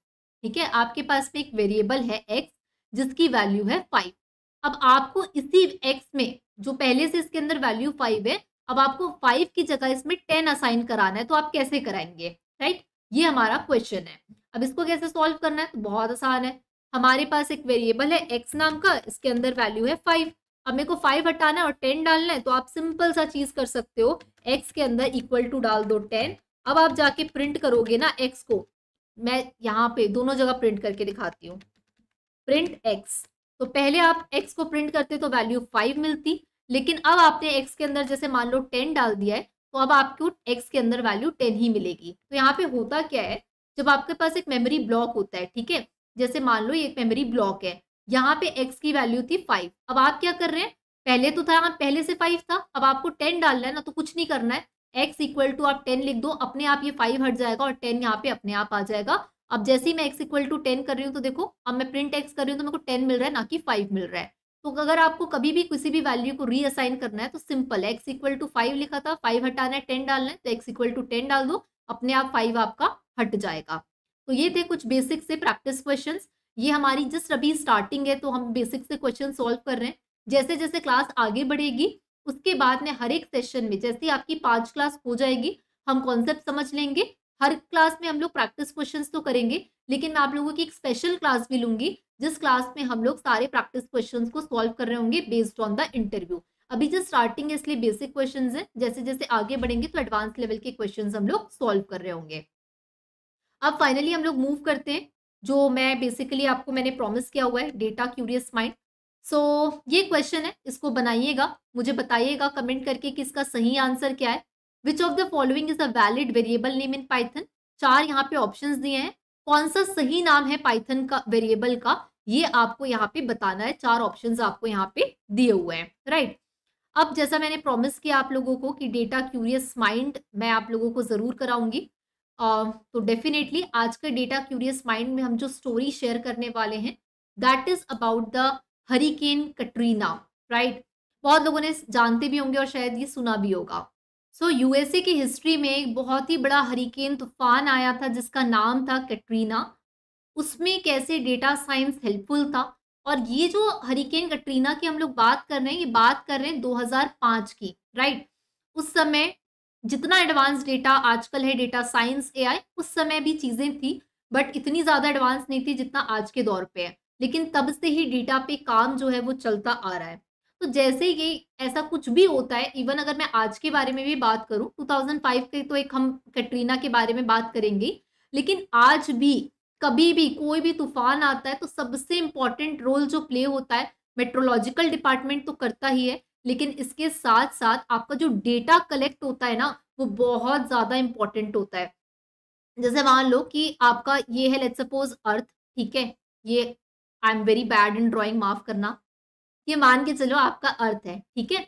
ठीक है आपके पास में एक वेरिएबल है एक्स जिसकी वैल्यू है फाइव अब आपको इसी एक्स में जो पहले से इसके अंदर वैल्यू फाइव है अब आपको फाइव की जगह इसमें टेन असाइन कराना है तो आप कैसे कराएंगे राइट ये हमारा क्वेश्चन है अब इसको कैसे सॉल्व करना है तो बहुत आसान है हमारे पास एक वेरिएबल है एक्स नाम का इसके अंदर वैल्यू है फाइव अब मेरे को फाइव हटाना है और टेन डालना है तो आप सिंपल सा चीज कर सकते हो एक्स के अंदर इक्वल टू डाल दो टेन अब आप जाके प्रिंट करोगे ना एक्स को मैं यहाँ पे दोनों जगह प्रिंट करके दिखाती हूँ प्रिंट एक्स तो पहले आप एक्स को प्रिंट करते तो वैल्यू फाइव मिलती लेकिन अब आपने एक्स के अंदर जैसे मान लो टेन डाल दिया है तो अब आपको एक्स के अंदर वैल्यू टेन ही मिलेगी तो यहाँ पे होता क्या है जब आपके पास एक मेमोरी ब्लॉक होता है ठीक है जैसे मान लो ये एक मेमोरी ब्लॉक है यहाँ पे एक्स की वैल्यू थी फाइव अब आप क्या कर रहे हैं पहले तो था पहले से फाइव था अब आपको टेन डालना है ना तो कुछ नहीं करना है एक्स इक्वल टू आप टेन लिख दो अपने आप ये फाइव हट जाएगा और टेन यहाँ पे अपने आप आ जाएगा अब जैसे ही मैं एक्स इक्वल टू टेन कर रही हूँ तो देखो अब मैं प्रिंट एक्स कर रही हूँ तो मेरे को टेन मिल रहा है ना कि फाइव मिल रहा है तो अगर आपको कभी भी किसी भी वैल्यू को रीअसाइन करना है तो simple X equal to five लिखा था फाइव हटाना है टेन डालना है तो एक्स इक्वल टू टेन डाल दो अपने आप फाइव आपका हट जाएगा तो ये थे कुछ बेसिक से प्रैक्टिस क्वेश्चन ये हमारी जस्ट अभी स्टार्टिंग है तो हम बेसिक से क्वेश्चन सॉल्व कर रहे हैं जैसे जैसे क्लास आगे बढ़ेगी उसके बाद में हर एक सेशन में जैसे आपकी पांच क्लास हो जाएगी हम कॉन्सेप्ट समझ लेंगे हर क्लास में हम लोग प्रैक्टिस क्वेश्चंस तो करेंगे लेकिन मैं आप लोगों की एक स्पेशल क्लास भी लूंगी जिस क्लास में हम लोग सारे प्रैक्टिस क्वेश्चंस को सॉल्व कर रहे होंगे बेस्ड ऑन द इंटरव्यू अभी जो स्टार्टिंग है इसलिए बेसिक क्वेश्चन है जैसे जैसे आगे बढ़ेंगे तो एडवांस लेवल के क्वेश्चन हम लोग सॉल्व कर रहे होंगे अब फाइनली हम लोग मूव करते हैं जो मैं बेसिकली आपको मैंने प्रॉमिस किया हुआ है data curious mind so so, ये क्वेश्चन है इसको बनाइएगा मुझे बताइएगा कमेंट करके कि इसका सही आंसर क्या है which of the following is a valid variable name in Python चार यहाँ पे ऑप्शंस दिए हैं कौन सा सही नाम है पाइथन का वेरिएबल का ये आपको यहाँ पे बताना है चार ऑप्शंस आपको यहाँ पे दिए हुए हैं राइट अब जैसा मैंने प्रॉमिस किया आप लोगों को कि डेटा क्यूरियस माइंड मैं आप लोगों को ज़रूर कराऊंगी तो डेफिनेटली आज का डेटा क्यूरियस माइंड में हम जो स्टोरी शेयर करने वाले हैं that is about the hurricane Katrina right बहुत लोगों ने जानते भी होंगे और शायद ये सुना भी होगा सो so, यूएसए की हिस्ट्री में एक बहुत ही बड़ा हरिकेन तूफान आया था जिसका नाम था कटरीना उसमें कैसे डेटा साइंस हेल्पफुल था और ये जो हरिकेन कटरीना की हम लोग बात कर रहे हैं ये बात कर रहे हैं 2005 की राइट उस समय जितना एडवांस डेटा आजकल है डेटा साइंस एआई उस समय भी चीज़ें थी बट इतनी ज़्यादा एडवांस नहीं थी जितना आज के दौर पे है लेकिन तब से ही डेटा पे काम जो है वो चलता आ रहा है तो जैसे ये ऐसा कुछ भी होता है इवन अगर मैं आज के बारे में भी बात करूं 2005 के तो एक हम कैटरीना के बारे में बात करेंगे लेकिन आज भी कभी भी कोई भी तूफान आता है तो सबसे इंपॉर्टेंट रोल जो प्ले होता है मेट्रोलॉजिकल डिपार्टमेंट तो करता ही है लेकिन इसके साथ साथ आपका जो डेटा कलेक्ट होता है ना वो बहुत ज़्यादा इंपॉर्टेंट होता है जैसे मान लो कि आपका ये है लेट सपोज अर्थ ठीक है ये I am very bad in drawing माफ करना ये मान के चलो आपका अर्थ है ठीक है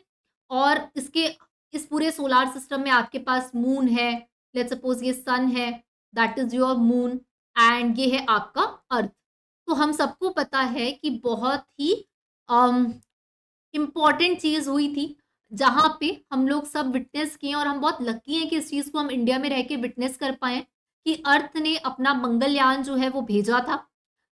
और इसके इस पूरे सोलार सिस्टम में आपके पास मून है लेट सपोज ये सन है that is your moon and ये है आपका अर्थ तो हम सबको पता है कि बहुत ही इम्पॉर्टेंट um, चीज़ हुई थी जहाँ पे हम लोग सब विटनेस किए और हम बहुत लकी हैं कि इस चीज़ को हम इंडिया में रह के विटनेस कर पाए कि अर्थ ने अपना मंगलयान जो है वो भेजा था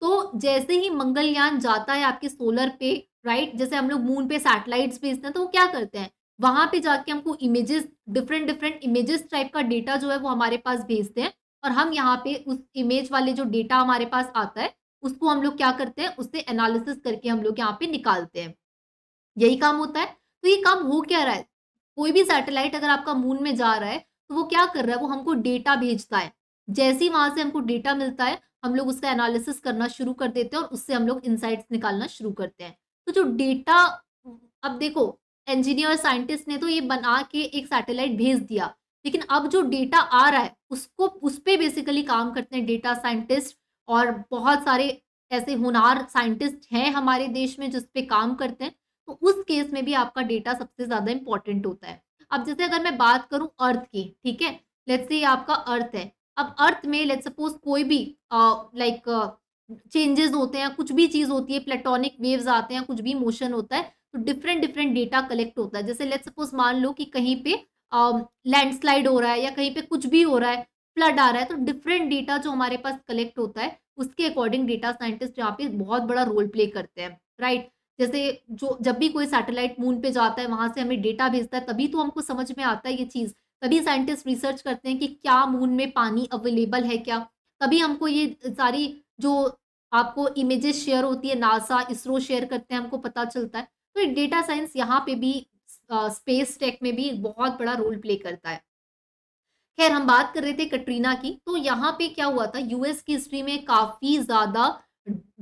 तो जैसे ही मंगलयान जाता है आपके सोलर पे राइट जैसे हम लोग मून पे सैटेलाइट्स भेजते हैं तो वो क्या करते हैं वहां पे जाके हमको images different different images type का डेटा जो है वो हमारे पास भेजते हैं और हम यहाँ पे उस इमेज वाले जो डेटा हमारे पास आता है उसको हम लोग क्या करते हैं उससे एनालिसिस करके हम लोग यहाँ पे निकालते हैं यही काम होता है तो ये काम हो क्या रहा है कोई भी सैटेलाइट अगर आपका मून में जा रहा है तो वो क्या कर रहा है वो हमको डेटा भेजता है जैसे ही वहां से हमको डेटा मिलता है हम लोग उसका एनालिसिस करना शुरू कर देते हैं और उससे हम लोग इंसाइट्स निकालना शुरू करते हैं तो जो डेटा अब देखो इंजीनियर साइंटिस्ट ने तो ये बना के एक सैटेलाइट भेज दिया लेकिन अब जो डेटा आ रहा है उसको उस पर बेसिकली काम करते हैं डेटा साइंटिस्ट और बहुत सारे ऐसे होनार साइंटिस्ट हैं हमारे देश में जिस पे काम करते हैं तो उस केस में भी आपका डेटा सबसे ज़्यादा इंपॉर्टेंट होता है अब जैसे अगर मैं बात करूँ अर्थ की ठीक है लेट्स से ये आपका अर्थ है अब अर्थ में लेट सपोज कोई भी लाइक चेंजेस होते हैं कुछ भी चीज़ होती है प्लेटोनिक वेव्स आते हैं कुछ भी मोशन होता है तो डिफरेंट डिफरेंट डेटा कलेक्ट होता है जैसे लेट सपोज मान लो कि कहीं पे लैंडस्लाइड uh, हो रहा है या कहीं पे कुछ भी हो रहा है फ्लड आ रहा है तो डिफरेंट डेटा जो हमारे पास कलेक्ट होता है उसके अकॉर्डिंग डेटा साइंटिस्ट यहाँ पे बहुत बड़ा रोल प्ले करते हैं राइट right? जैसे जो जब भी कोई सैटेलाइट मून पे जाता है वहां से हमें डेटा भेजता है तभी तो हमको समझ में आता है ये चीज़ तभी साइंटिस्ट रिसर्च करते हैं कि क्या मून में पानी अवेलेबल है क्या तभी हमको ये सारी जो आपको इमेजेस शेयर होती है नासा इसरो शेयर करते हैं हमको पता चलता है तो डेटा साइंस यहाँ पे भी स्पेस टेक में भी बहुत बड़ा रोल प्ले करता है खैर हम बात कर रहे थे कटरीना की तो यहाँ पे क्या हुआ था यूएस की हिस्ट्री में काफी ज्यादा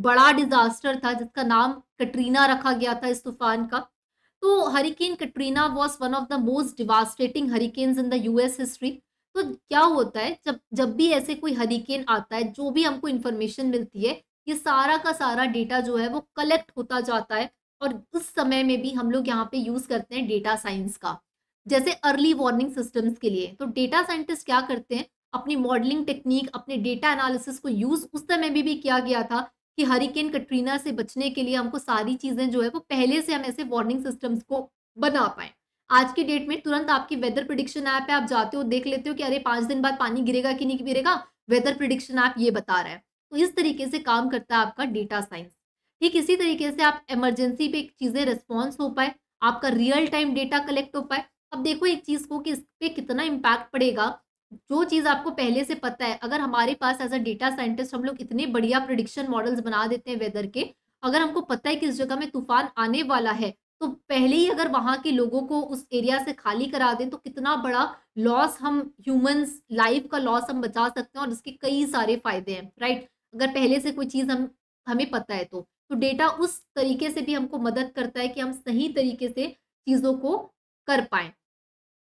बड़ा डिजास्टर था जिसका नाम कटरीना रखा गया था इस तूफान का तो hurricane Katrina was one of the most devastating hurricane in the US history तो क्या होता है जब जब भी ऐसे कोई हरिकेन आता है जो भी हमको इन्फॉर्मेशन मिलती है ये सारा का सारा डेटा जो है वो कलेक्ट होता जाता है और उस समय में भी हम लोग यहाँ पे यूज़ करते हैं डेटा साइंस का जैसे अर्ली वार्निंग सिस्टम्स के लिए तो डेटा साइंटिस्ट क्या करते हैं अपनी मॉडलिंग टेक्निक अपने डेटा एनालिसिस को यूज़ उस समय में भी, भी किया गया था कि हरिकेन कटरीना से बचने के लिए हमको सारी चीज़ें जो है वो पहले से हम ऐसे वार्निंग सिस्टम्स को बना पाए आज के डेट में तुरंत आपकी वेदर प्रिडिक्शन ऐप है आप जाते हो देख लेते हो कि अरे पांच दिन बाद पानी गिरेगा कि नहीं गिरेगा वेदर प्रिडिक्शन ऐप ये बता रहा है तो इस तरीके से काम करता है आपका डेटा साइंस ठीक इसी तरीके से आप इमरजेंसी पे चीज़ें रिस्पॉन्स हो पाए आपका रियल टाइम डेटा कलेक्ट हो पाए अब देखो एक चीज़ को कि इस पर कितना इम्पैक्ट पड़ेगा जो चीज़ आपको पहले से पता है अगर हमारे पास एज अ डेटा साइंटिस्ट हम लोग इतने बढ़िया प्रडिक्शन मॉडल्स बना देते हैं वेदर के अगर हमको पता है कि इस जगह में तूफान आने वाला है तो पहले ही अगर वहाँ के लोगों को उस एरिया से खाली करा दें तो कितना बड़ा लॉस हम ह्यूमंस लाइफ का लॉस हम बचा सकते हैं और इसके कई सारे फायदे हैं राइट अगर पहले से कोई चीज़ हम हमें पता है तो तो डेटा उस तरीके से भी हमको मदद करता है कि हम सही तरीके से चीज़ों को कर पाए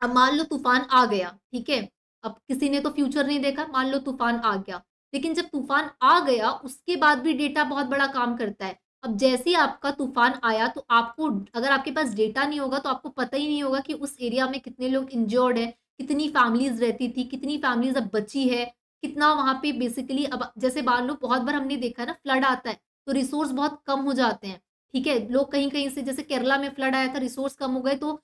अब मान लो तूफान आ गया ठीक है अब किसी ने तो फ्यूचर नहीं देखा मान लो तूफान आ गया लेकिन जब तूफान आ गया उसके बाद भी डेटा बहुत बड़ा काम करता है अब जैसे आपका तूफान आया तो आपको अगर आपके पास डेटा नहीं होगा तो आपको पता ही नहीं होगा कि उस एरिया में कितने लोग इंजर्ड है कितनी फैमिलीज रहती थी कितनी फैमिलीज अब बची है कितना वहाँ पे बेसिकली अब जैसे मान लो बहुत बार हमने देखा ना फ्लड आता है तो रिसोर्स बहुत कम हो जाते हैं ठीक है लोग कहीं कहीं से जैसे केरला में फ्लड आया था रिसोर्स कम हो गए तो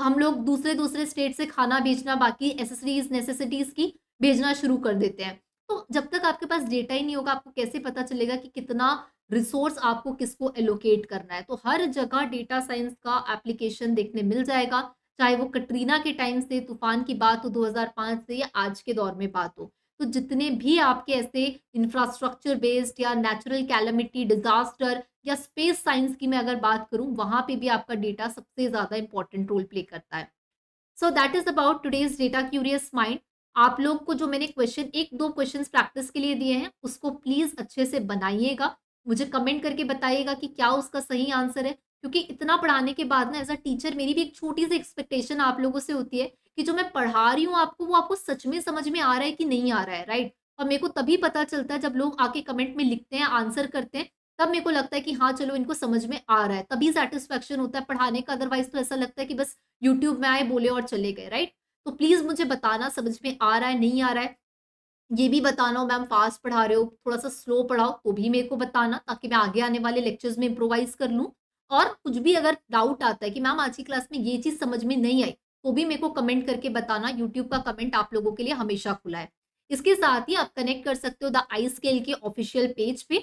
हम लोग दूसरे दूसरे स्टेट से खाना भेजना बाकी एसेसरीज नेसेसिटीज़ की भेजना शुरू कर देते हैं तो जब तक आपके पास डेटा ही नहीं होगा आपको कैसे पता चलेगा कि कितना रिसोर्स आपको किसको एलोकेट करना है तो हर जगह डेटा साइंस का एप्लीकेशन देखने मिल जाएगा चाहे वो कटरीना के टाइम से तूफान की बात हो 2005 से या आज के दौर में बात हो तो जितने भी आपके ऐसे इंफ्रास्ट्रक्चर बेस्ड या नेचुरल कैलमिटी डिजास्टर या स्पेस साइंस की मैं अगर बात करूँ वहाँ पे भी आपका डेटा सबसे ज़्यादा इंपॉर्टेंट रोल प्ले करता है so that is about today's data curious mind आप लोग को जो मैंने क्वेश्चन एक दो क्वेश्चन प्रैक्टिस के लिए दिए हैं उसको प्लीज़ अच्छे से बनाइएगा मुझे कमेंट करके बताइएगा कि क्या उसका सही आंसर है क्योंकि इतना पढ़ाने के बाद ना एज अ टीचर मेरी भी एक छोटी सी एक्सपेक्टेशन आप लोगों से होती है कि जो मैं पढ़ा रही हूँ आपको वो आपको सच में समझ में आ रहा है कि नहीं आ रहा है राइट और मेरे को तभी पता चलता है जब लोग आके कमेंट में लिखते हैं आंसर करते हैं तब मेरे को लगता है कि हाँ चलो इनको समझ में आ रहा है तभी सेटिस्फेक्शन होता है पढ़ाने का अदरवाइज तो ऐसा लगता है कि बस यूट्यूब में आए बोले और चले गए राइट तो प्लीज़ मुझे बताना समझ में आ रहा है नहीं आ रहा है ये भी बताना मैम फास्ट पढ़ा रहे हो थोड़ा सा स्लो पढ़ाओ तो भी मेरे को बताना ताकि मैं आगे आने वाले लेक्चर्स में इम्प्रोवाइज कर लूँ और कुछ भी अगर डाउट आता है कि मैम आज की क्लास में ये चीज़ समझ में नहीं आई तो भी मेरे को कमेंट करके बताना यूट्यूब का कमेंट आप लोगों के लिए हमेशा खुला है इसके साथ ही आप कनेक्ट कर सकते हो द आई स्केल के ऑफिशियल पेज पे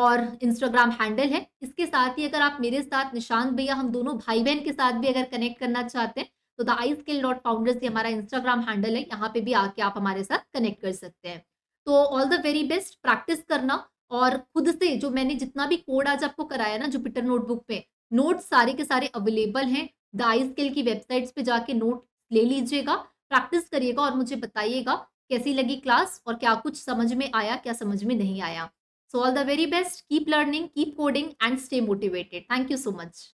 और इंस्टाग्राम हैंडल है इसके साथ ही अगर आप मेरे साथ निशांत भैया हम दोनों भाई बहन के साथ भी अगर कनेक्ट करना चाहते हैं तो the I scale dot founders ये हमारा इंस्टाग्राम हैंडल है यहाँ पे भी आके आप हमारे साथ कनेक्ट कर सकते हैं तो all the very best practice करना और खुद से जो मैंने जितना भी कोड आज आपको कराया ना जुपिटर नोटबुक पे नोट्स सारे के सारे अवेलेबल हैं आई स्केल की वेबसाइट्स पे जाके नोट ले लीजिएगा प्रैक्टिस करिएगा और मुझे बताइएगा कैसी लगी क्लास और क्या कुछ समझ में आया क्या समझ में नहीं आया so all the very best keep learning keep coding and stay motivated thank you so much